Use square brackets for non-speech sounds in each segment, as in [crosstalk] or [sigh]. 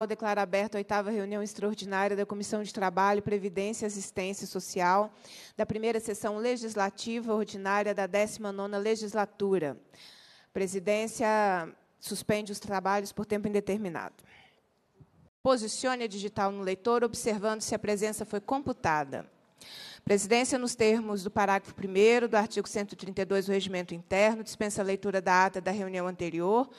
Eu declaro aberta a oitava reunião extraordinária da Comissão de Trabalho, Previdência e Assistência Social, da primeira sessão legislativa ordinária da 19ª legislatura. A presidência suspende os trabalhos por tempo indeterminado. Posicione a digital no leitor, observando se a presença foi computada. Presidência, nos termos do parágrafo 1 do artigo 132 do Regimento Interno, dispensa a leitura da ata da reunião anterior,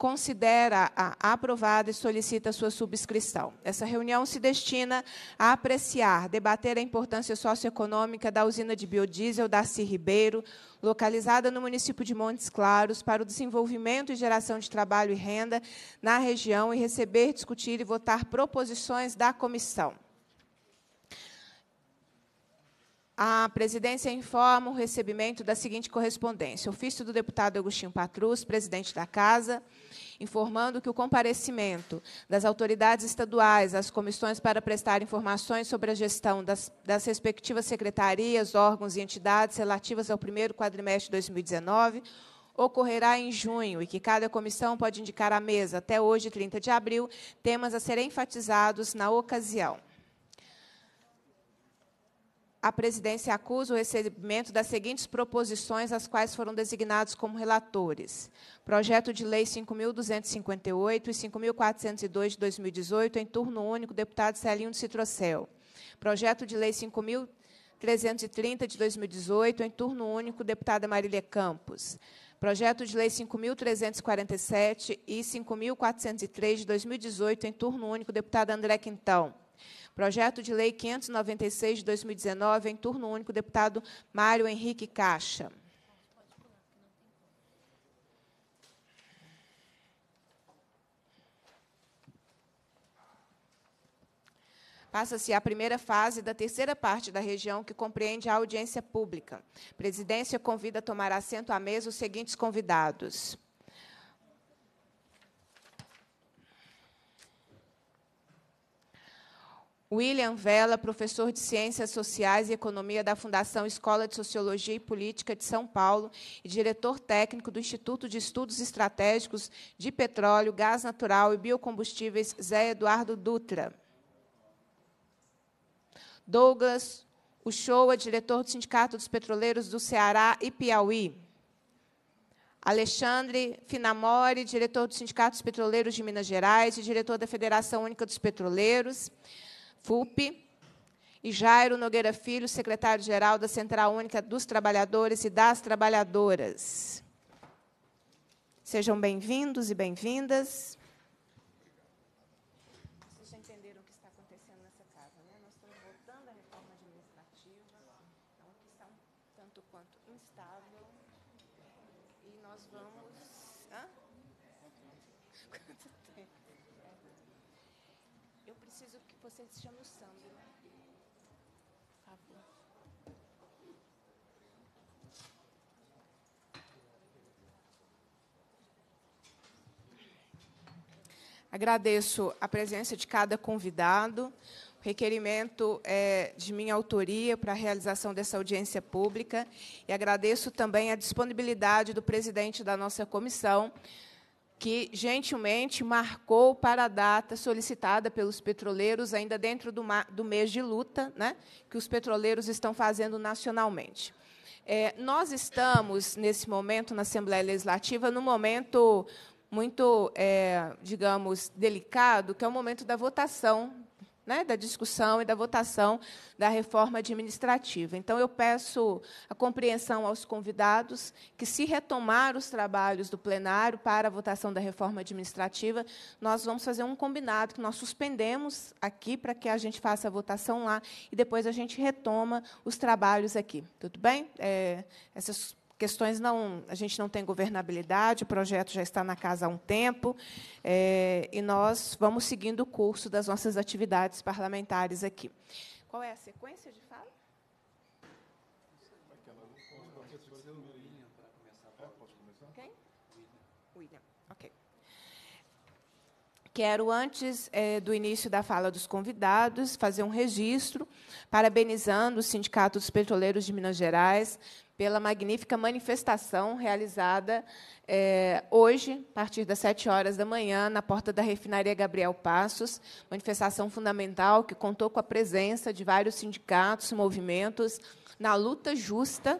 considera-a aprovada e solicita sua subscrição. Essa reunião se destina a apreciar, debater a importância socioeconômica da usina de biodiesel Darcy Ribeiro, localizada no município de Montes Claros, para o desenvolvimento e geração de trabalho e renda na região e receber, discutir e votar proposições da comissão. A presidência informa o recebimento da seguinte correspondência: ofício do deputado Agostinho Patrus, presidente da Casa, informando que o comparecimento das autoridades estaduais às comissões para prestar informações sobre a gestão das, das respectivas secretarias, órgãos e entidades relativas ao primeiro quadrimestre de 2019 ocorrerá em junho e que cada comissão pode indicar à mesa, até hoje, 30 de abril, temas a serem enfatizados na ocasião a presidência acusa o recebimento das seguintes proposições, as quais foram designados como relatores: Projeto de Lei 5.258 e 5.402 de 2018, em turno único, deputado Celinho de Citrocel. Projeto de Lei 5.330 de 2018, em turno único, deputada Marília Campos. Projeto de Lei 5.347 e 5.403 de 2018, em turno único, deputada André Quintão. Projeto de Lei 596 de 2019, em turno único, deputado Mário Henrique Caixa. Passa-se a primeira fase da terceira parte da região, que compreende a audiência pública. A presidência convida a tomar assento à mesa os seguintes convidados. William Vela, professor de Ciências Sociais e Economia da Fundação Escola de Sociologia e Política de São Paulo e diretor técnico do Instituto de Estudos Estratégicos de Petróleo, Gás Natural e Biocombustíveis Zé Eduardo Dutra. Douglas Uchoa, diretor do Sindicato dos Petroleiros do Ceará e Piauí. Alexandre Finamori, diretor do Sindicato dos Petroleiros de Minas Gerais e diretor da Federação Única dos Petroleiros. FUP, e Jairo Nogueira Filho, secretário-geral da Central Única dos Trabalhadores e das Trabalhadoras. Sejam bem-vindos e bem-vindas. Vocês já entenderam o que está acontecendo nessa casa, né? Nós estamos reforma administrativa, então, está um tanto quanto instável. E nós vamos. Hã? Eu preciso que você se chame o Sandro. Por favor. Agradeço a presença de cada convidado. O requerimento é de minha autoria para a realização dessa audiência pública e agradeço também a disponibilidade do presidente da nossa comissão, que gentilmente marcou para a data solicitada pelos petroleiros, ainda dentro do, do mês de luta, né, que os petroleiros estão fazendo nacionalmente. É, nós estamos, nesse momento, na Assembleia Legislativa, num momento muito, é, digamos, delicado, que é o momento da votação né, da discussão e da votação da reforma administrativa. Então, eu peço a compreensão aos convidados que, se retomar os trabalhos do plenário para a votação da reforma administrativa, nós vamos fazer um combinado que nós suspendemos aqui para que a gente faça a votação lá e depois a gente retoma os trabalhos aqui. Tudo bem? É, essas questões não. A gente não tem governabilidade, o projeto já está na casa há um tempo, é, e nós vamos seguindo o curso das nossas atividades parlamentares aqui. Qual é a sequência de fala? Quero, antes é, do início da fala dos convidados, fazer um registro parabenizando o Sindicato dos Petroleiros de Minas Gerais pela magnífica manifestação realizada é, hoje, a partir das 7 horas da manhã, na porta da refinaria Gabriel Passos. Manifestação fundamental que contou com a presença de vários sindicatos, movimentos, na luta justa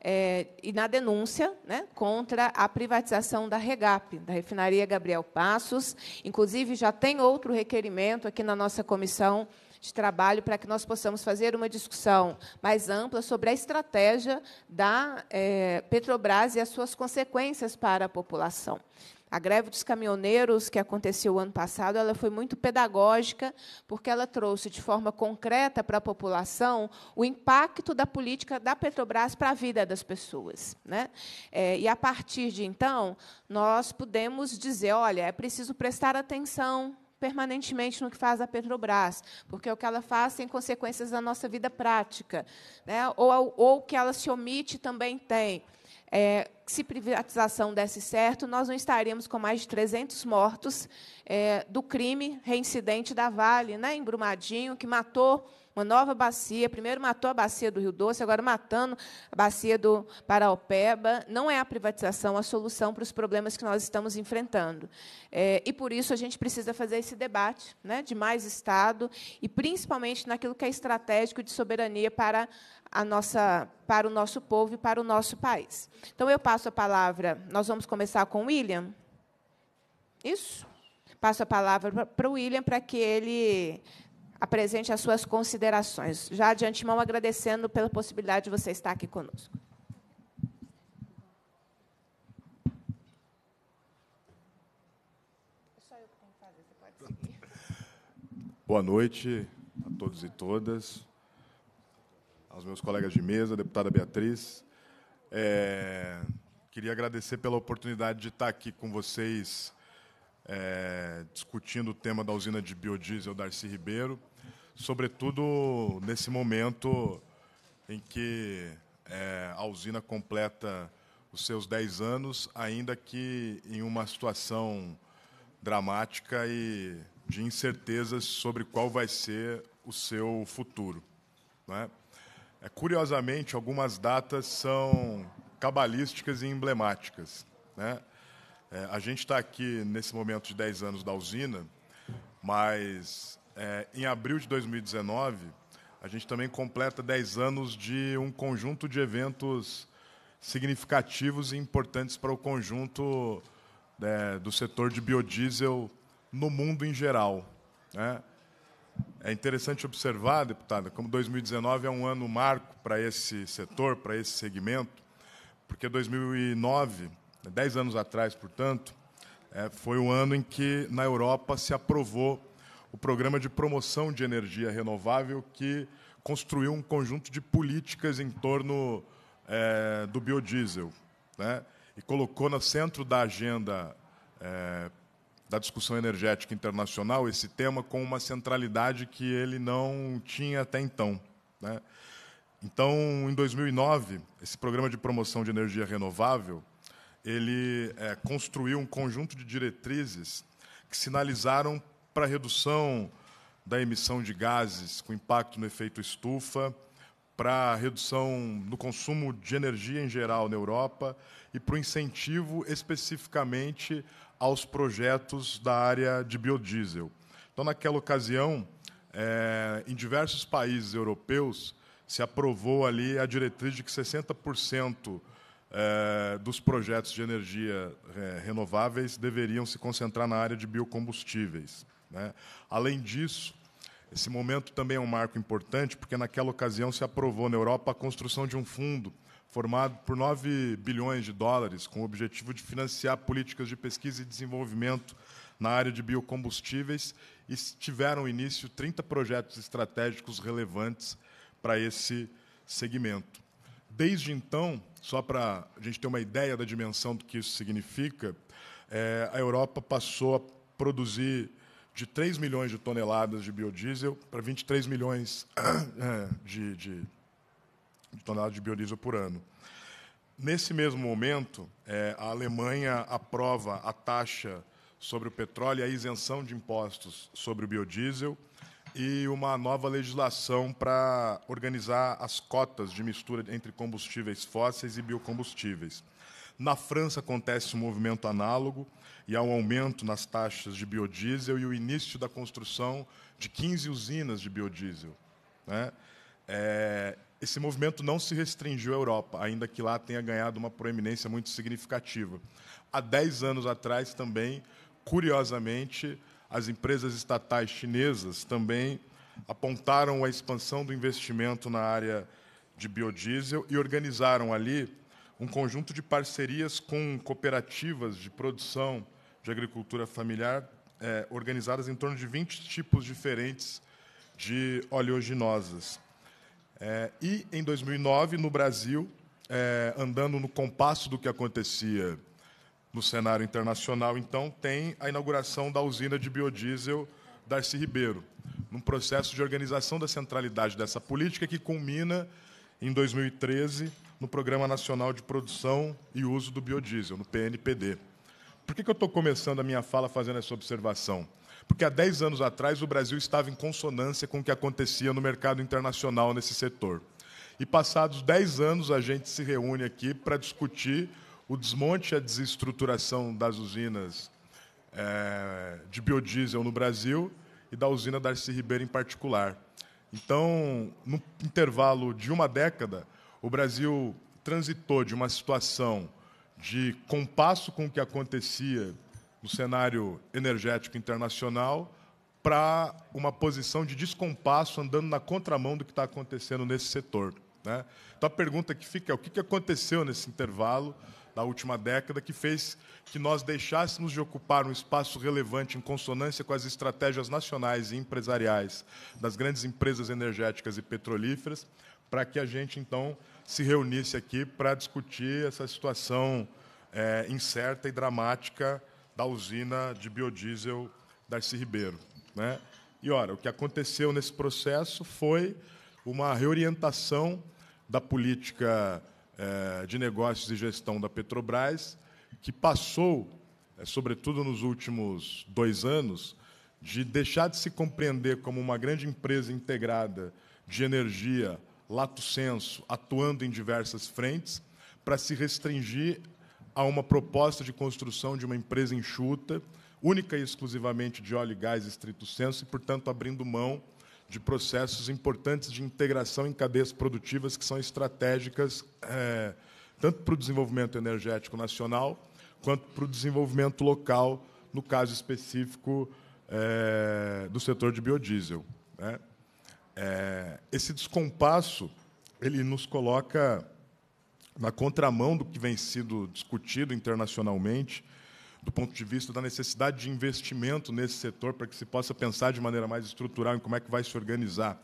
é, e na denúncia né, contra a privatização da REGAP, da refinaria Gabriel Passos. Inclusive, já tem outro requerimento aqui na nossa comissão de trabalho para que nós possamos fazer uma discussão mais ampla sobre a estratégia da é, Petrobras e as suas consequências para a população. A greve dos caminhoneiros que aconteceu o ano passado, ela foi muito pedagógica, porque ela trouxe de forma concreta para a população o impacto da política da Petrobras para a vida das pessoas, né? É, e a partir de então, nós pudemos dizer, olha, é preciso prestar atenção permanentemente no que faz a Petrobras, porque é o que ela faz tem consequências na nossa vida prática, né? ou, ou o que ela se omite também tem. É, que se privatização desse certo, nós não estaríamos com mais de 300 mortos é, do crime reincidente da Vale, né, em Brumadinho, que matou uma nova bacia. Primeiro matou a bacia do Rio Doce, agora matando a bacia do Paraopeba. Não é a privatização a solução para os problemas que nós estamos enfrentando. É, e por isso a gente precisa fazer esse debate né, de mais Estado e principalmente naquilo que é estratégico de soberania para a nossa, para o nosso povo e para o nosso país. Então eu passo passo a palavra. Nós vamos começar com o William. Isso. Passo a palavra para o William para que ele apresente as suas considerações. Já de antemão agradecendo pela possibilidade de você estar aqui conosco. É Boa noite a todos e todas, aos meus colegas de mesa, deputada Beatriz. É, Queria agradecer pela oportunidade de estar aqui com vocês, é, discutindo o tema da usina de biodiesel Darcy Ribeiro, sobretudo nesse momento em que é, a usina completa os seus 10 anos, ainda que em uma situação dramática e de incertezas sobre qual vai ser o seu futuro. Né? É, curiosamente, algumas datas são cabalísticas e emblemáticas. Né? É, a gente está aqui nesse momento de 10 anos da usina, mas é, em abril de 2019, a gente também completa 10 anos de um conjunto de eventos significativos e importantes para o conjunto é, do setor de biodiesel no mundo em geral. Né? É interessante observar, deputada, como 2019 é um ano marco para esse setor, para esse segmento, porque 2009, 10 né, anos atrás, portanto, é, foi o ano em que na Europa se aprovou o programa de promoção de energia renovável que construiu um conjunto de políticas em torno é, do biodiesel, né? E colocou no centro da agenda é, da discussão energética internacional esse tema com uma centralidade que ele não tinha até então, né? Então, em 2009, esse programa de promoção de energia renovável ele é, construiu um conjunto de diretrizes que sinalizaram para a redução da emissão de gases com impacto no efeito estufa, para a redução no consumo de energia em geral na Europa e para o incentivo especificamente aos projetos da área de biodiesel. Então, naquela ocasião, é, em diversos países europeus, se aprovou ali a diretriz de que 60% é, dos projetos de energia é, renováveis deveriam se concentrar na área de biocombustíveis. Né? Além disso, esse momento também é um marco importante, porque naquela ocasião se aprovou na Europa a construção de um fundo formado por 9 bilhões de dólares, com o objetivo de financiar políticas de pesquisa e desenvolvimento na área de biocombustíveis, e tiveram início 30 projetos estratégicos relevantes para esse segmento. Desde então, só para a gente ter uma ideia da dimensão do que isso significa, é, a Europa passou a produzir de 3 milhões de toneladas de biodiesel para 23 milhões [coughs] é, de, de, de toneladas de biodiesel por ano. Nesse mesmo momento, é, a Alemanha aprova a taxa sobre o petróleo e a isenção de impostos sobre o biodiesel e uma nova legislação para organizar as cotas de mistura entre combustíveis fósseis e biocombustíveis. Na França acontece um movimento análogo e há um aumento nas taxas de biodiesel e o início da construção de 15 usinas de biodiesel. Né? É, esse movimento não se restringiu à Europa, ainda que lá tenha ganhado uma proeminência muito significativa. Há 10 anos atrás também, curiosamente, as empresas estatais chinesas também apontaram a expansão do investimento na área de biodiesel e organizaram ali um conjunto de parcerias com cooperativas de produção de agricultura familiar, é, organizadas em torno de 20 tipos diferentes de oleoginosas. É, e, em 2009, no Brasil, é, andando no compasso do que acontecia no cenário internacional, então, tem a inauguração da usina de biodiesel Darcy Ribeiro, num processo de organização da centralidade dessa política que culmina em 2013 no Programa Nacional de Produção e Uso do Biodiesel, no PNPD. Por que, eu estou começando a minha fala fazendo essa observação? Porque há 10 anos atrás o Brasil estava em consonância com o que acontecia no mercado internacional nesse setor. E passados 10 anos a gente se reúne aqui para discutir o desmonte e a desestruturação das usinas é, de biodiesel no Brasil e da usina Darcy Ribeiro em particular. Então, no intervalo de uma década, o Brasil transitou de uma situação de compasso com o que acontecia no cenário energético internacional para uma posição de descompasso, andando na contramão do que está acontecendo nesse setor. Né? Então, a pergunta que fica é o que aconteceu nesse intervalo da última década que fez que nós deixássemos de ocupar um espaço relevante em consonância com as estratégias nacionais e empresariais das grandes empresas energéticas e petrolíferas, para que a gente então se reunisse aqui para discutir essa situação é, incerta e dramática da usina de biodiesel Darcy Ribeiro, né? E ora, o que aconteceu nesse processo foi uma reorientação da política é, de Negócios e Gestão da Petrobras, que passou, é, sobretudo nos últimos dois anos, de deixar de se compreender como uma grande empresa integrada de energia, lato senso, atuando em diversas frentes, para se restringir a uma proposta de construção de uma empresa enxuta, única e exclusivamente de óleo e gás estrito senso, e, portanto, abrindo mão de processos importantes de integração em cadeias produtivas que são estratégicas é, tanto para o desenvolvimento energético nacional quanto para o desenvolvimento local, no caso específico é, do setor de biodiesel. Né? É, esse descompasso ele nos coloca na contramão do que vem sido discutido internacionalmente do ponto de vista da necessidade de investimento nesse setor, para que se possa pensar de maneira mais estrutural em como é que vai se organizar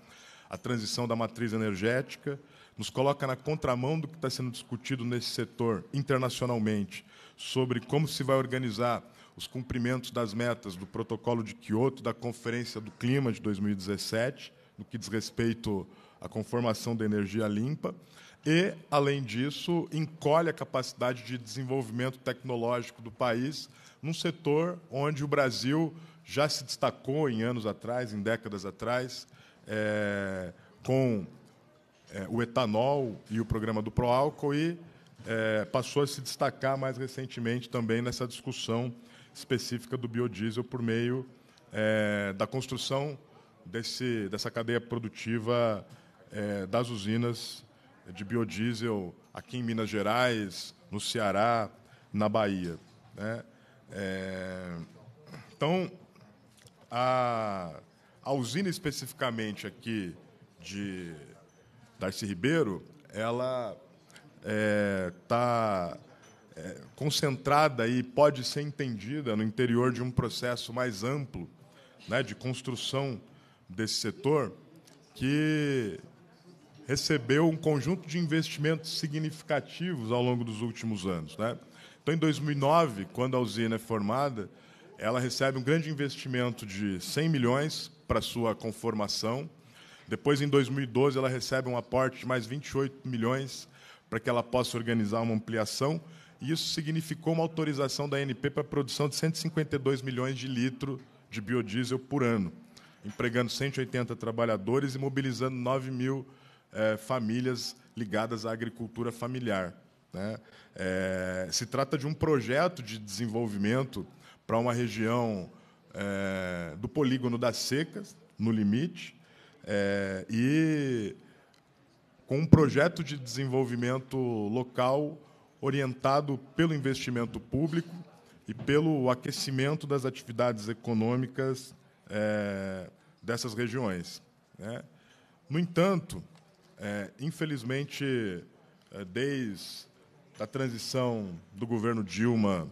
a transição da matriz energética, nos coloca na contramão do que está sendo discutido nesse setor internacionalmente, sobre como se vai organizar os cumprimentos das metas do protocolo de Quioto, da Conferência do Clima de 2017, no que diz respeito à conformação da energia limpa, e, além disso, encolhe a capacidade de desenvolvimento tecnológico do país num setor onde o Brasil já se destacou em anos atrás, em décadas atrás, é, com é, o etanol e o programa do Proálcool e é, passou a se destacar mais recentemente também nessa discussão específica do biodiesel por meio é, da construção desse, dessa cadeia produtiva é, das usinas é de biodiesel aqui em Minas Gerais, no Ceará, na Bahia. Né? É, então, a, a, usina especificamente aqui de Darcy Ribeiro, ela está é, tá, é, concentrada e pode ser entendida no interior de um processo mais amplo né, de construção desse setor que recebeu um conjunto de investimentos significativos ao longo dos últimos anos. Né? Então, em 2009, quando a usina é formada, ela recebe um grande investimento de 100 milhões para sua conformação. Depois, em 2012, ela recebe um aporte de mais 28 milhões para que ela possa organizar uma ampliação. E isso significou uma autorização da ANP para a produção de 152 milhões de litros de biodiesel por ano, empregando 180 trabalhadores e mobilizando 9 mil trabalhadores é, famílias ligadas à agricultura familiar. Né? É, se trata de um projeto de desenvolvimento para uma região é, do polígono das secas, no limite, é, e com um projeto de desenvolvimento local orientado pelo investimento público e pelo aquecimento das atividades econômicas é, dessas regiões. Né? No entanto, é, infelizmente, é, desde a transição do governo Dilma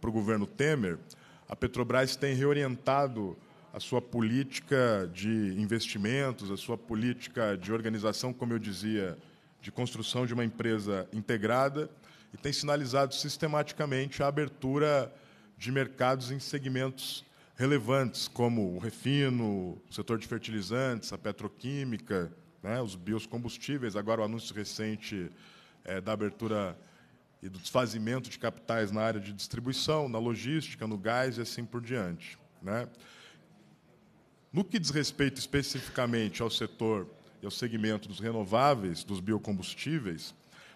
para o governo Temer, a Petrobras tem reorientado a sua política de investimentos, a sua política de organização, como eu dizia, de construção de uma empresa integrada e tem sinalizado sistematicamente a abertura de mercados em segmentos relevantes, como o refino, o setor de fertilizantes, a petroquímica, né, os biocombustíveis, agora o anúncio recente é, da abertura e do desfazimento de capitais na área de distribuição, na logística, no gás e assim por diante. Né? No que diz respeito especificamente ao setor e ao segmento dos renováveis, dos biocombustíveis,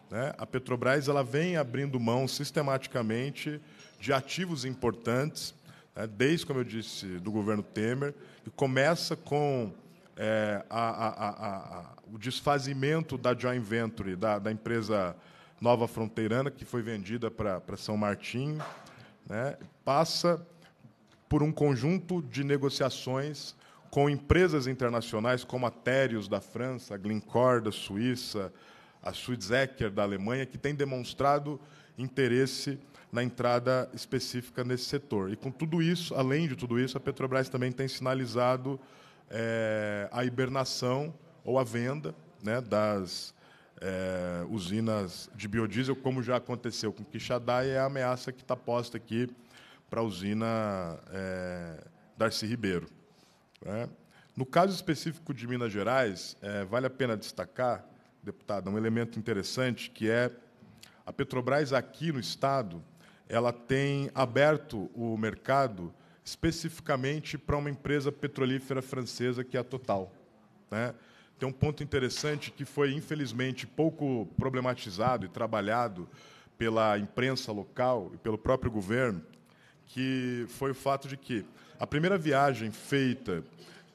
né, a Petrobras ela vem abrindo mão sistematicamente de ativos importantes, né, desde, como eu disse, do governo Temer, e começa com é, a, a, a, o desfazimento da joint venture, da, da empresa Nova Fronteirana, que foi vendida para São Martinho, né, passa por um conjunto de negociações com empresas internacionais como a Terios da França, a Glencore da Suíça, a Suizecker da Alemanha, que têm demonstrado interesse na entrada específica nesse setor. E com tudo isso, além de tudo isso, a Petrobras também tem sinalizado é, a hibernação ou a venda né, das é, usinas de biodiesel, como já aconteceu com e é a ameaça que está posta aqui para a usina é, Darcy Ribeiro. Né? No caso específico de Minas Gerais, é, vale a pena destacar, deputada, um elemento interessante que é a Petrobras aqui no estado, ela tem aberto o mercado especificamente para uma empresa petrolífera francesa que é a Total. Né? Tem um ponto interessante que foi, infelizmente, pouco problematizado e trabalhado pela imprensa local e pelo próprio governo, que foi o fato de que a primeira viagem feita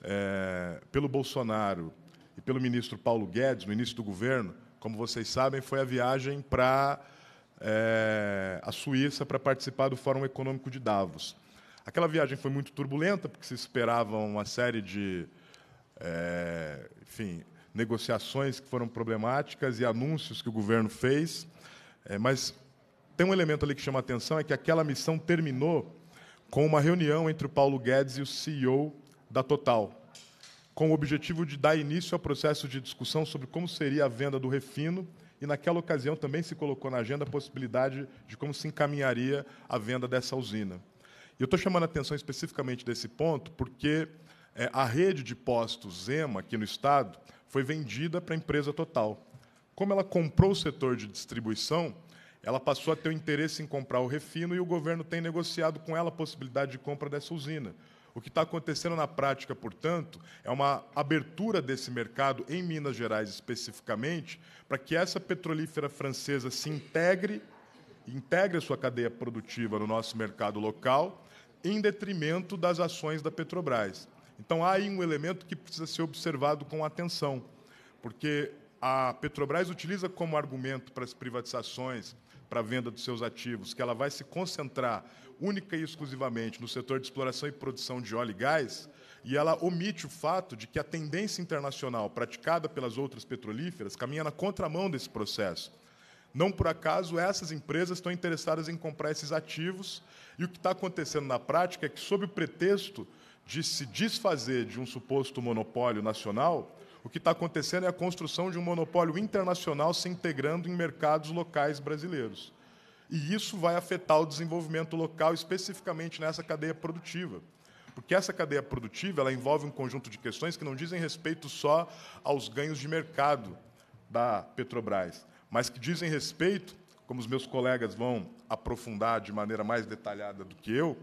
é, pelo Bolsonaro e pelo ministro Paulo Guedes no início do governo, como vocês sabem, foi a viagem para é, eh, a Suíça para participar do Fórum Econômico de Davos. Aquela viagem foi muito turbulenta, porque se esperava uma série de é, enfim, negociações que foram problemáticas e anúncios que o governo fez. É, mas tem um elemento ali que chama a atenção, é que aquela missão terminou com uma reunião entre o Paulo Guedes e o CEO da Total, com o objetivo de dar início ao processo de discussão sobre como seria a venda do refino, e naquela ocasião também se colocou na agenda a possibilidade de como se encaminharia a venda dessa usina. Eu estou chamando a atenção especificamente desse ponto porque é, a rede de postos Zema, aqui no Estado, foi vendida para a empresa Total. Como ela comprou o setor de distribuição, ela passou a ter o interesse em comprar o refino e o governo tem negociado com ela a possibilidade de compra dessa usina. O que está acontecendo na prática, portanto, é uma abertura desse mercado, em Minas Gerais especificamente, para que essa petrolífera francesa se integre, integre a sua cadeia produtiva no nosso mercado local em detrimento das ações da Petrobras. Então há aí um elemento que precisa ser observado com atenção, porque a Petrobras utiliza como argumento para as privatizações, para a venda dos seus ativos, que ela vai se concentrar única e exclusivamente no setor de exploração e produção de óleo e gás, e ela omite o fato de que a tendência internacional praticada pelas outras petrolíferas caminha na contramão desse processo. Não por acaso essas empresas estão interessadas em comprar esses ativos. E o que está acontecendo na prática é que, sob o pretexto de se desfazer de um suposto monopólio nacional, o que está acontecendo é a construção de um monopólio internacional se integrando em mercados locais brasileiros. E isso vai afetar o desenvolvimento local, especificamente nessa cadeia produtiva. Porque essa cadeia produtiva ela envolve um conjunto de questões que não dizem respeito só aos ganhos de mercado da Petrobras mas que dizem respeito, como os meus colegas vão aprofundar de maneira mais detalhada do que eu,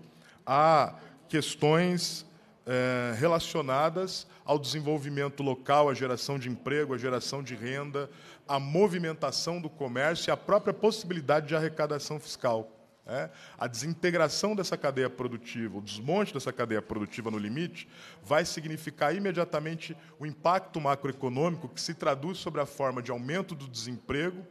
a questões eh, relacionadas ao desenvolvimento local, à geração de emprego, à geração de renda, à movimentação do comércio e à própria possibilidade de arrecadação fiscal. É? A desintegração dessa cadeia produtiva, o desmonte dessa cadeia produtiva no limite, vai significar imediatamente o impacto macroeconômico que se traduz sobre a forma de aumento do desemprego,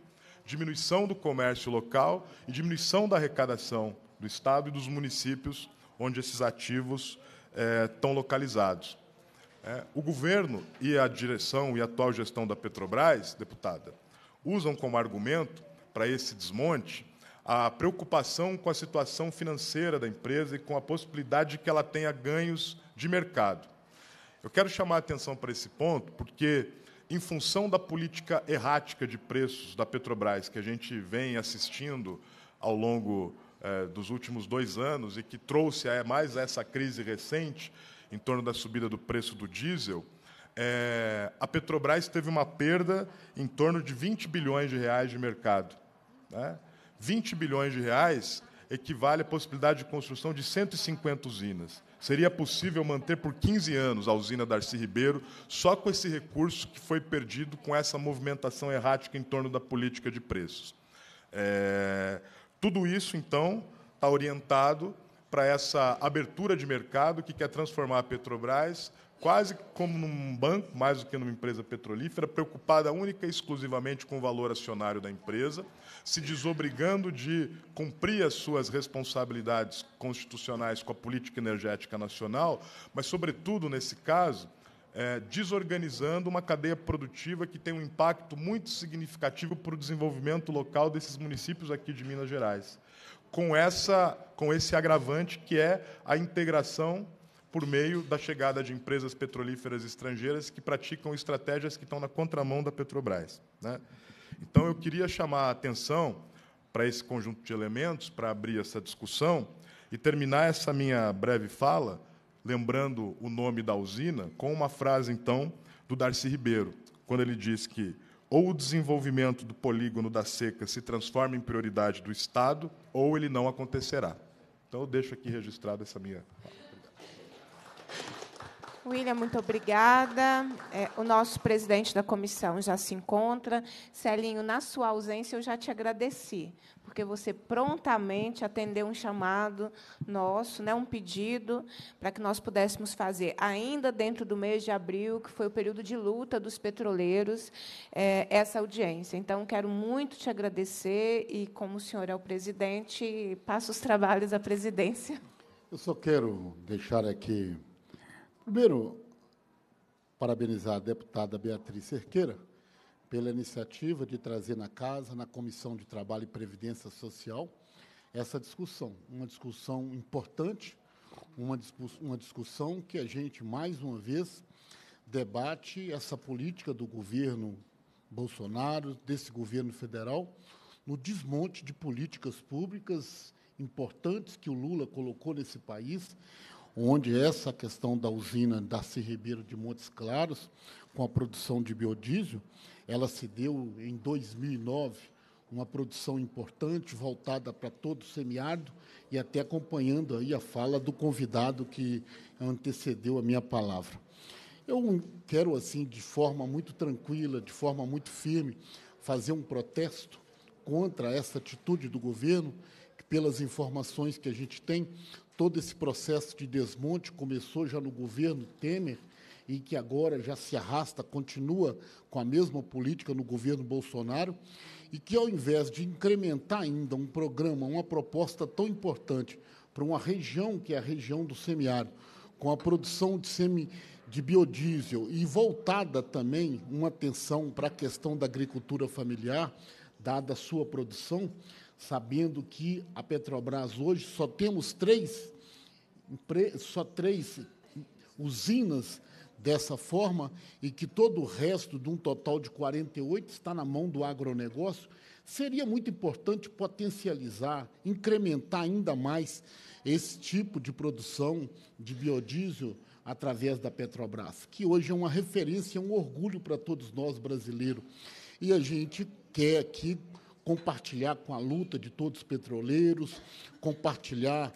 diminuição do comércio local e diminuição da arrecadação do Estado e dos municípios onde esses ativos é, estão localizados. É, o governo e a direção e a atual gestão da Petrobras, deputada, usam como argumento para esse desmonte a preocupação com a situação financeira da empresa e com a possibilidade de que ela tenha ganhos de mercado. Eu quero chamar a atenção para esse ponto, porque, em função da política errática de preços da Petrobras, que a gente vem assistindo ao longo eh, dos últimos dois anos e que trouxe mais essa crise recente em torno da subida do preço do diesel, eh, a Petrobras teve uma perda em torno de 20 bilhões de reais de mercado. Né? 20 bilhões de reais equivale à possibilidade de construção de 150 usinas. Seria possível manter por 15 anos a usina Darcy Ribeiro só com esse recurso que foi perdido com essa movimentação errática em torno da política de preços. É... Tudo isso, então, está orientado para essa abertura de mercado que quer transformar a Petrobras quase como num banco, mais do que numa empresa petrolífera, preocupada única e exclusivamente com o valor acionário da empresa, se desobrigando de cumprir as suas responsabilidades constitucionais com a política energética nacional, mas, sobretudo, nesse caso, é, desorganizando uma cadeia produtiva que tem um impacto muito significativo para o desenvolvimento local desses municípios aqui de Minas Gerais. Com, essa, com esse agravante que é a integração por meio da chegada de empresas petrolíferas estrangeiras que praticam estratégias que estão na contramão da Petrobras. Né? Então, eu queria chamar a atenção para esse conjunto de elementos, para abrir essa discussão e terminar essa minha breve fala, lembrando o nome da usina, com uma frase, então, do Darcy Ribeiro, quando ele diz que ou o desenvolvimento do polígono da seca se transforma em prioridade do Estado, ou ele não acontecerá. Então, eu deixo aqui registrado essa minha fala. William, muito obrigada. É, o nosso presidente da comissão já se encontra. Celinho, na sua ausência, eu já te agradeci, porque você prontamente atendeu um chamado nosso, né, um pedido, para que nós pudéssemos fazer, ainda dentro do mês de abril, que foi o período de luta dos petroleiros, é, essa audiência. Então, quero muito te agradecer e, como o senhor é o presidente, passo os trabalhos à presidência. Eu só quero deixar aqui Primeiro, parabenizar a deputada Beatriz Cerqueira pela iniciativa de trazer na casa, na Comissão de Trabalho e Previdência Social, essa discussão. Uma discussão importante, uma, discuss uma discussão que a gente, mais uma vez, debate essa política do governo Bolsonaro, desse governo federal, no desmonte de políticas públicas importantes que o Lula colocou nesse país, onde essa questão da usina da Ribeiro de Montes Claros, com a produção de biodiesel, ela se deu em 2009, uma produção importante voltada para todo o semiárido e até acompanhando aí a fala do convidado que antecedeu a minha palavra. Eu quero assim, de forma muito tranquila, de forma muito firme, fazer um protesto contra essa atitude do governo, que pelas informações que a gente tem, todo esse processo de desmonte começou já no governo Temer e que agora já se arrasta, continua com a mesma política no governo Bolsonaro, e que ao invés de incrementar ainda um programa, uma proposta tão importante para uma região que é a região do semiárido, com a produção de semi de biodiesel e voltada também uma atenção para a questão da agricultura familiar, dada a sua produção, sabendo que a Petrobras hoje só temos três, só três usinas dessa forma e que todo o resto de um total de 48 está na mão do agronegócio, seria muito importante potencializar, incrementar ainda mais esse tipo de produção de biodiesel através da Petrobras, que hoje é uma referência, é um orgulho para todos nós brasileiros. E a gente quer aqui compartilhar com a luta de todos os petroleiros, compartilhar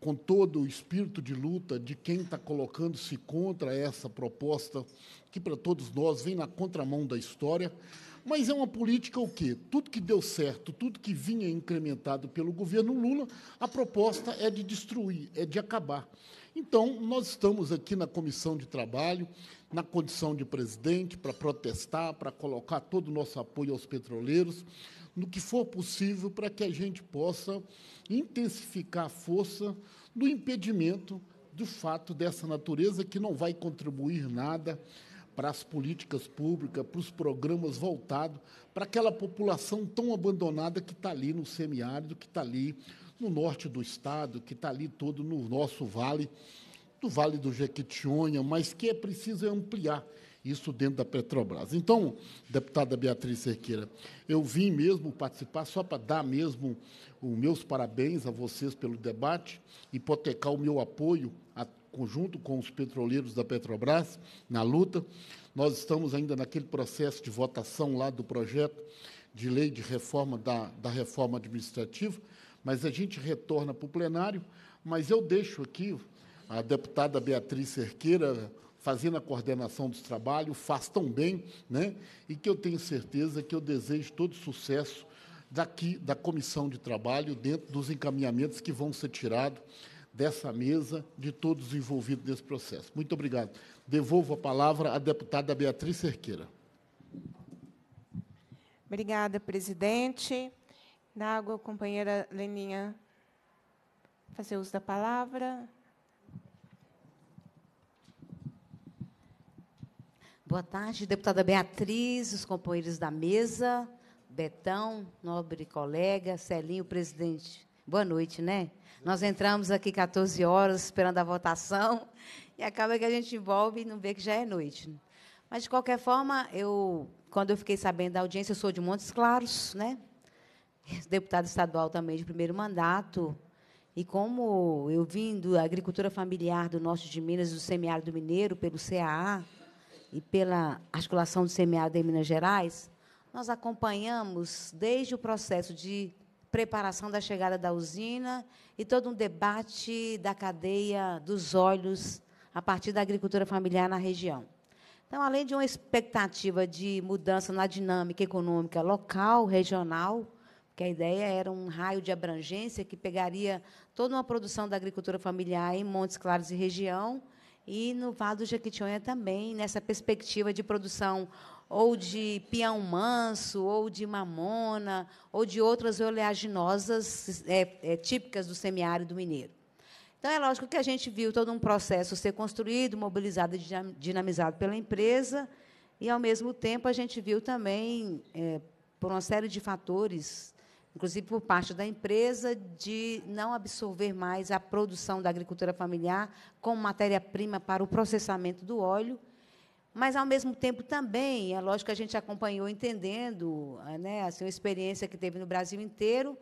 com todo o espírito de luta de quem está colocando-se contra essa proposta, que para todos nós vem na contramão da história. Mas é uma política o quê? Tudo que deu certo, tudo que vinha incrementado pelo governo Lula, a proposta é de destruir, é de acabar. Então, nós estamos aqui na comissão de trabalho, na condição de presidente, para protestar, para colocar todo o nosso apoio aos petroleiros no que for possível para que a gente possa intensificar a força do impedimento do fato dessa natureza que não vai contribuir nada para as políticas públicas, para os programas voltados para aquela população tão abandonada que está ali no semiárido, que está ali no norte do estado, que está ali todo no nosso vale, do Vale do Jequitinhonha, mas que é preciso ampliar isso dentro da Petrobras. Então, deputada Beatriz Cerqueira, eu vim mesmo participar só para dar mesmo os meus parabéns a vocês pelo debate, hipotecar o meu apoio a, conjunto com os petroleiros da Petrobras na luta. Nós estamos ainda naquele processo de votação lá do projeto de lei de reforma da, da reforma administrativa, mas a gente retorna para o plenário. Mas eu deixo aqui a deputada Beatriz Cerqueira fazendo a coordenação dos trabalhos, faz tão bem, né? e que eu tenho certeza que eu desejo todo sucesso daqui da comissão de trabalho, dentro dos encaminhamentos que vão ser tirados dessa mesa, de todos envolvidos nesse processo. Muito obrigado. Devolvo a palavra à deputada Beatriz Cerqueira. Obrigada, presidente. Nágua, companheira Leninha, fazer uso da palavra. Boa tarde, deputada Beatriz, os companheiros da mesa, Betão, nobre colega, Celinho, presidente. Boa noite, né? Nós entramos aqui 14 horas esperando a votação e acaba que a gente envolve e não vê que já é noite. Mas, de qualquer forma, eu, quando eu fiquei sabendo da audiência, eu sou de Montes Claros, né? deputado estadual também de primeiro mandato. E como eu vim da agricultura familiar do norte de Minas, do semiárido mineiro, pelo CAA, e pela articulação do semiárido em Minas Gerais, nós acompanhamos desde o processo de preparação da chegada da usina e todo um debate da cadeia dos olhos a partir da agricultura familiar na região. Então, além de uma expectativa de mudança na dinâmica econômica local, regional, que a ideia era um raio de abrangência que pegaria toda uma produção da agricultura familiar em Montes Claros e região, e no Vado Jequitinhonha também, nessa perspectiva de produção ou de pião manso, ou de mamona, ou de outras oleaginosas é, é, típicas do semiárido mineiro. Então, é lógico que a gente viu todo um processo ser construído, mobilizado e dinamizado pela empresa, e, ao mesmo tempo, a gente viu também, é, por uma série de fatores inclusive por parte da empresa, de não absorver mais a produção da agricultura familiar como matéria-prima para o processamento do óleo. Mas, ao mesmo tempo, também, é lógico que a gente acompanhou entendendo eh, né, assim, uma experiência que teve no Brasil inteiro.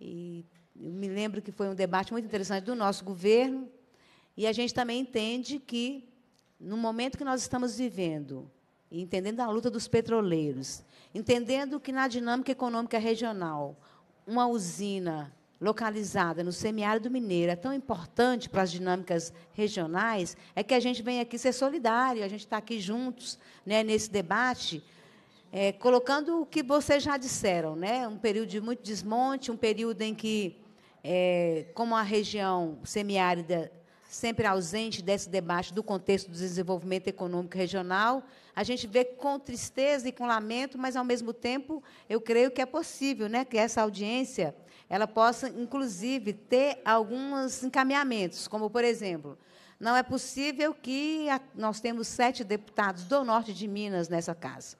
E me lembro que foi um debate muito interessante do nosso governo. E a gente também entende que, no momento que nós estamos vivendo, entendendo a luta dos petroleiros, entendendo que na dinâmica econômica regional uma usina localizada no semiárido mineiro é tão importante para as dinâmicas regionais, é que a gente vem aqui ser solidário, a gente está aqui juntos né, nesse debate, é, colocando o que vocês já disseram, né, um período de muito desmonte, um período em que, é, como a região semiárida sempre ausente desse debate do contexto do desenvolvimento econômico regional, a gente vê com tristeza e com lamento, mas ao mesmo tempo eu creio que é possível, né, que essa audiência ela possa inclusive ter alguns encaminhamentos, como por exemplo, não é possível que a, nós temos sete deputados do norte de Minas nessa casa,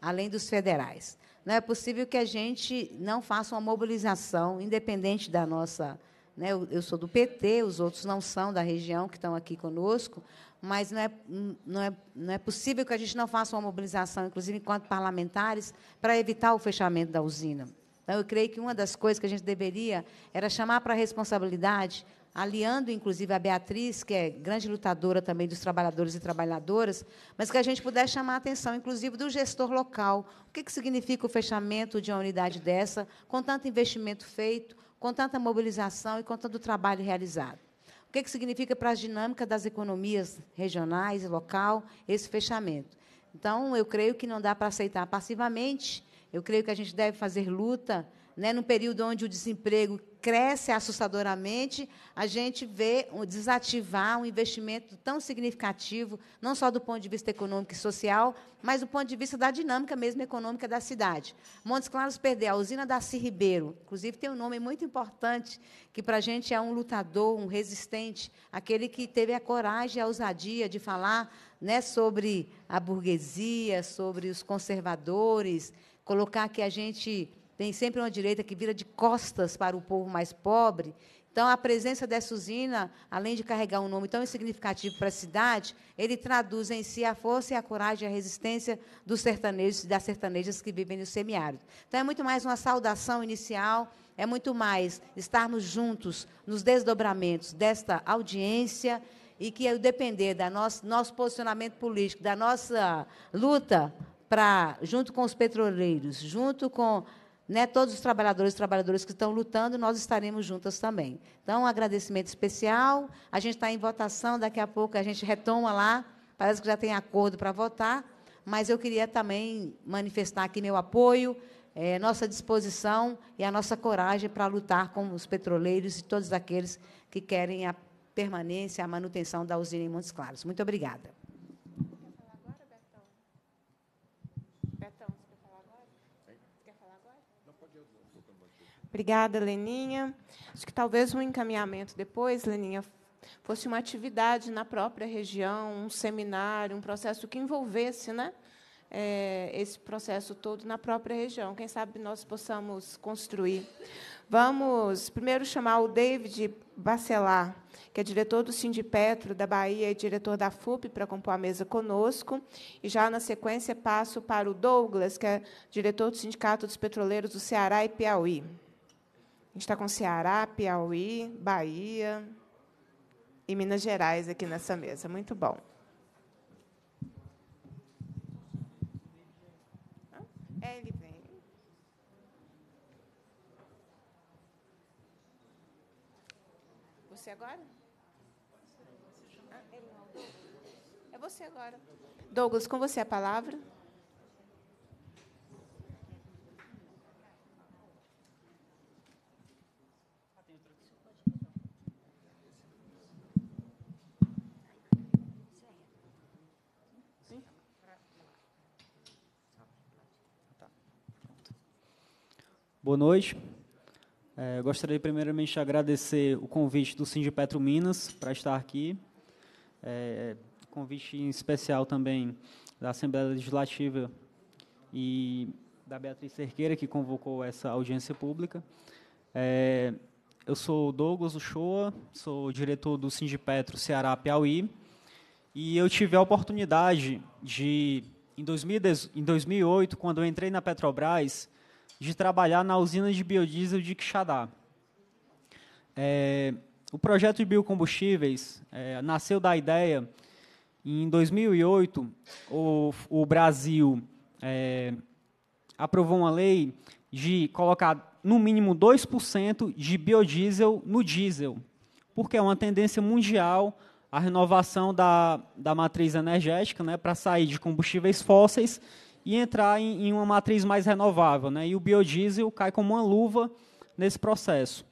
além dos federais. Não é possível que a gente não faça uma mobilização independente da nossa né, eu, sou do PT, os outros não são da região que estão aqui conosco, mas não é, hum, não, é, não é possível que a gente não faça uma mobilização, inclusive enquanto parlamentares, para evitar o fechamento da usina. Então, eu creio que uma das coisas que a gente deveria era chamar para a responsabilidade, aliando inclusive a Beatriz, que é grande lutadora também dos trabalhadores e trabalhadoras, mas que a gente pudesse chamar a atenção, inclusive, do gestor local. O que, que significa o fechamento de uma unidade dessa, com tanto investimento feito, com tanta mobilização e com tanto trabalho realizado? O que, que significa para a dinâmica das economias regionais e local esse fechamento? Então, eu creio que não dá para aceitar passivamente, eu creio que a gente deve fazer luta né, num período onde o desemprego cresce assustadoramente, a gente vê desativar um investimento tão significativo, não só do ponto de vista econômico e social, mas do ponto de vista da dinâmica mesmo econômica da cidade. Montes Claros perdeu a usina da Ribeiro, inclusive tem um nome muito importante, que para a gente é um lutador, um resistente, aquele que teve a coragem, a ousadia de falar né, sobre a burguesia, sobre os conservadores, colocar que a gente tem sempre uma direita que vira de costas para o povo mais pobre. Então, a presença dessa usina, além de carregar um nome tão significativo para a cidade, ele traduz em si a força e a coragem e a resistência dos sertanejos e das sertanejas que vivem no semiárido. Então, é muito mais uma saudação inicial, é muito mais estarmos juntos nos desdobramentos desta audiência e que, ao depender do nosso, nosso posicionamento político, da nossa luta para, junto com os petroleiros, junto com né, todos os trabalhadores e trabalhadoras que estão lutando, nós estaremos juntas também. Então, um agradecimento especial. A gente está em votação, daqui a pouco a gente retoma lá. Parece que já tem acordo para votar, mas eu queria também manifestar aqui meu apoio, é, nossa disposição e a nossa coragem para lutar com os petroleiros e todos aqueles que querem a permanência, a manutenção da usina em Montes Claros. Muito obrigada. Obrigada, Leninha. Acho que talvez um encaminhamento depois, Leninha, fosse uma atividade na própria região, um seminário, um processo que envolvesse né, é, esse processo todo na própria região. Quem sabe nós possamos construir. Vamos primeiro chamar o David Bacelar, que é diretor do Sindipetro da Bahia e diretor da FUP, para compor a mesa conosco. E já na sequência passo para o Douglas, que é diretor do Sindicato dos Petroleiros do Ceará e Piauí gente está com Ceará, Piauí, Bahia e Minas Gerais aqui nessa mesa. Muito bom. É, ele vem. Você agora? É, é você agora. Douglas, com você a palavra. Boa noite. É, gostaria primeiramente de agradecer o convite do Cindy Petro Minas para estar aqui. É, convite em especial também da Assembleia Legislativa e da Beatriz Cerqueira, que convocou essa audiência pública. É, eu sou Douglas Uchoa, sou diretor do Cindy Petro Ceará Piauí, e eu tive a oportunidade de, em, em 2008, quando eu entrei na Petrobras, de trabalhar na usina de biodiesel de Quixadá. É, o projeto de biocombustíveis é, nasceu da ideia, em 2008, o, o Brasil é, aprovou uma lei de colocar no mínimo 2% de biodiesel no diesel, porque é uma tendência mundial a renovação da, da matriz energética né, para sair de combustíveis fósseis e entrar em, em uma matriz mais renovável. Né? E o biodiesel cai como uma luva nesse processo.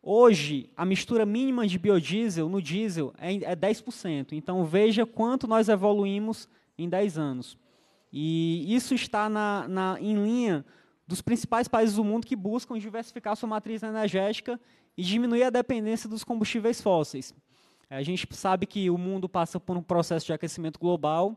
Hoje, a mistura mínima de biodiesel no diesel é, é 10%. Então, veja quanto nós evoluímos em 10 anos. E isso está na, na, em linha dos principais países do mundo que buscam diversificar sua matriz energética e diminuir a dependência dos combustíveis fósseis. A gente sabe que o mundo passa por um processo de aquecimento global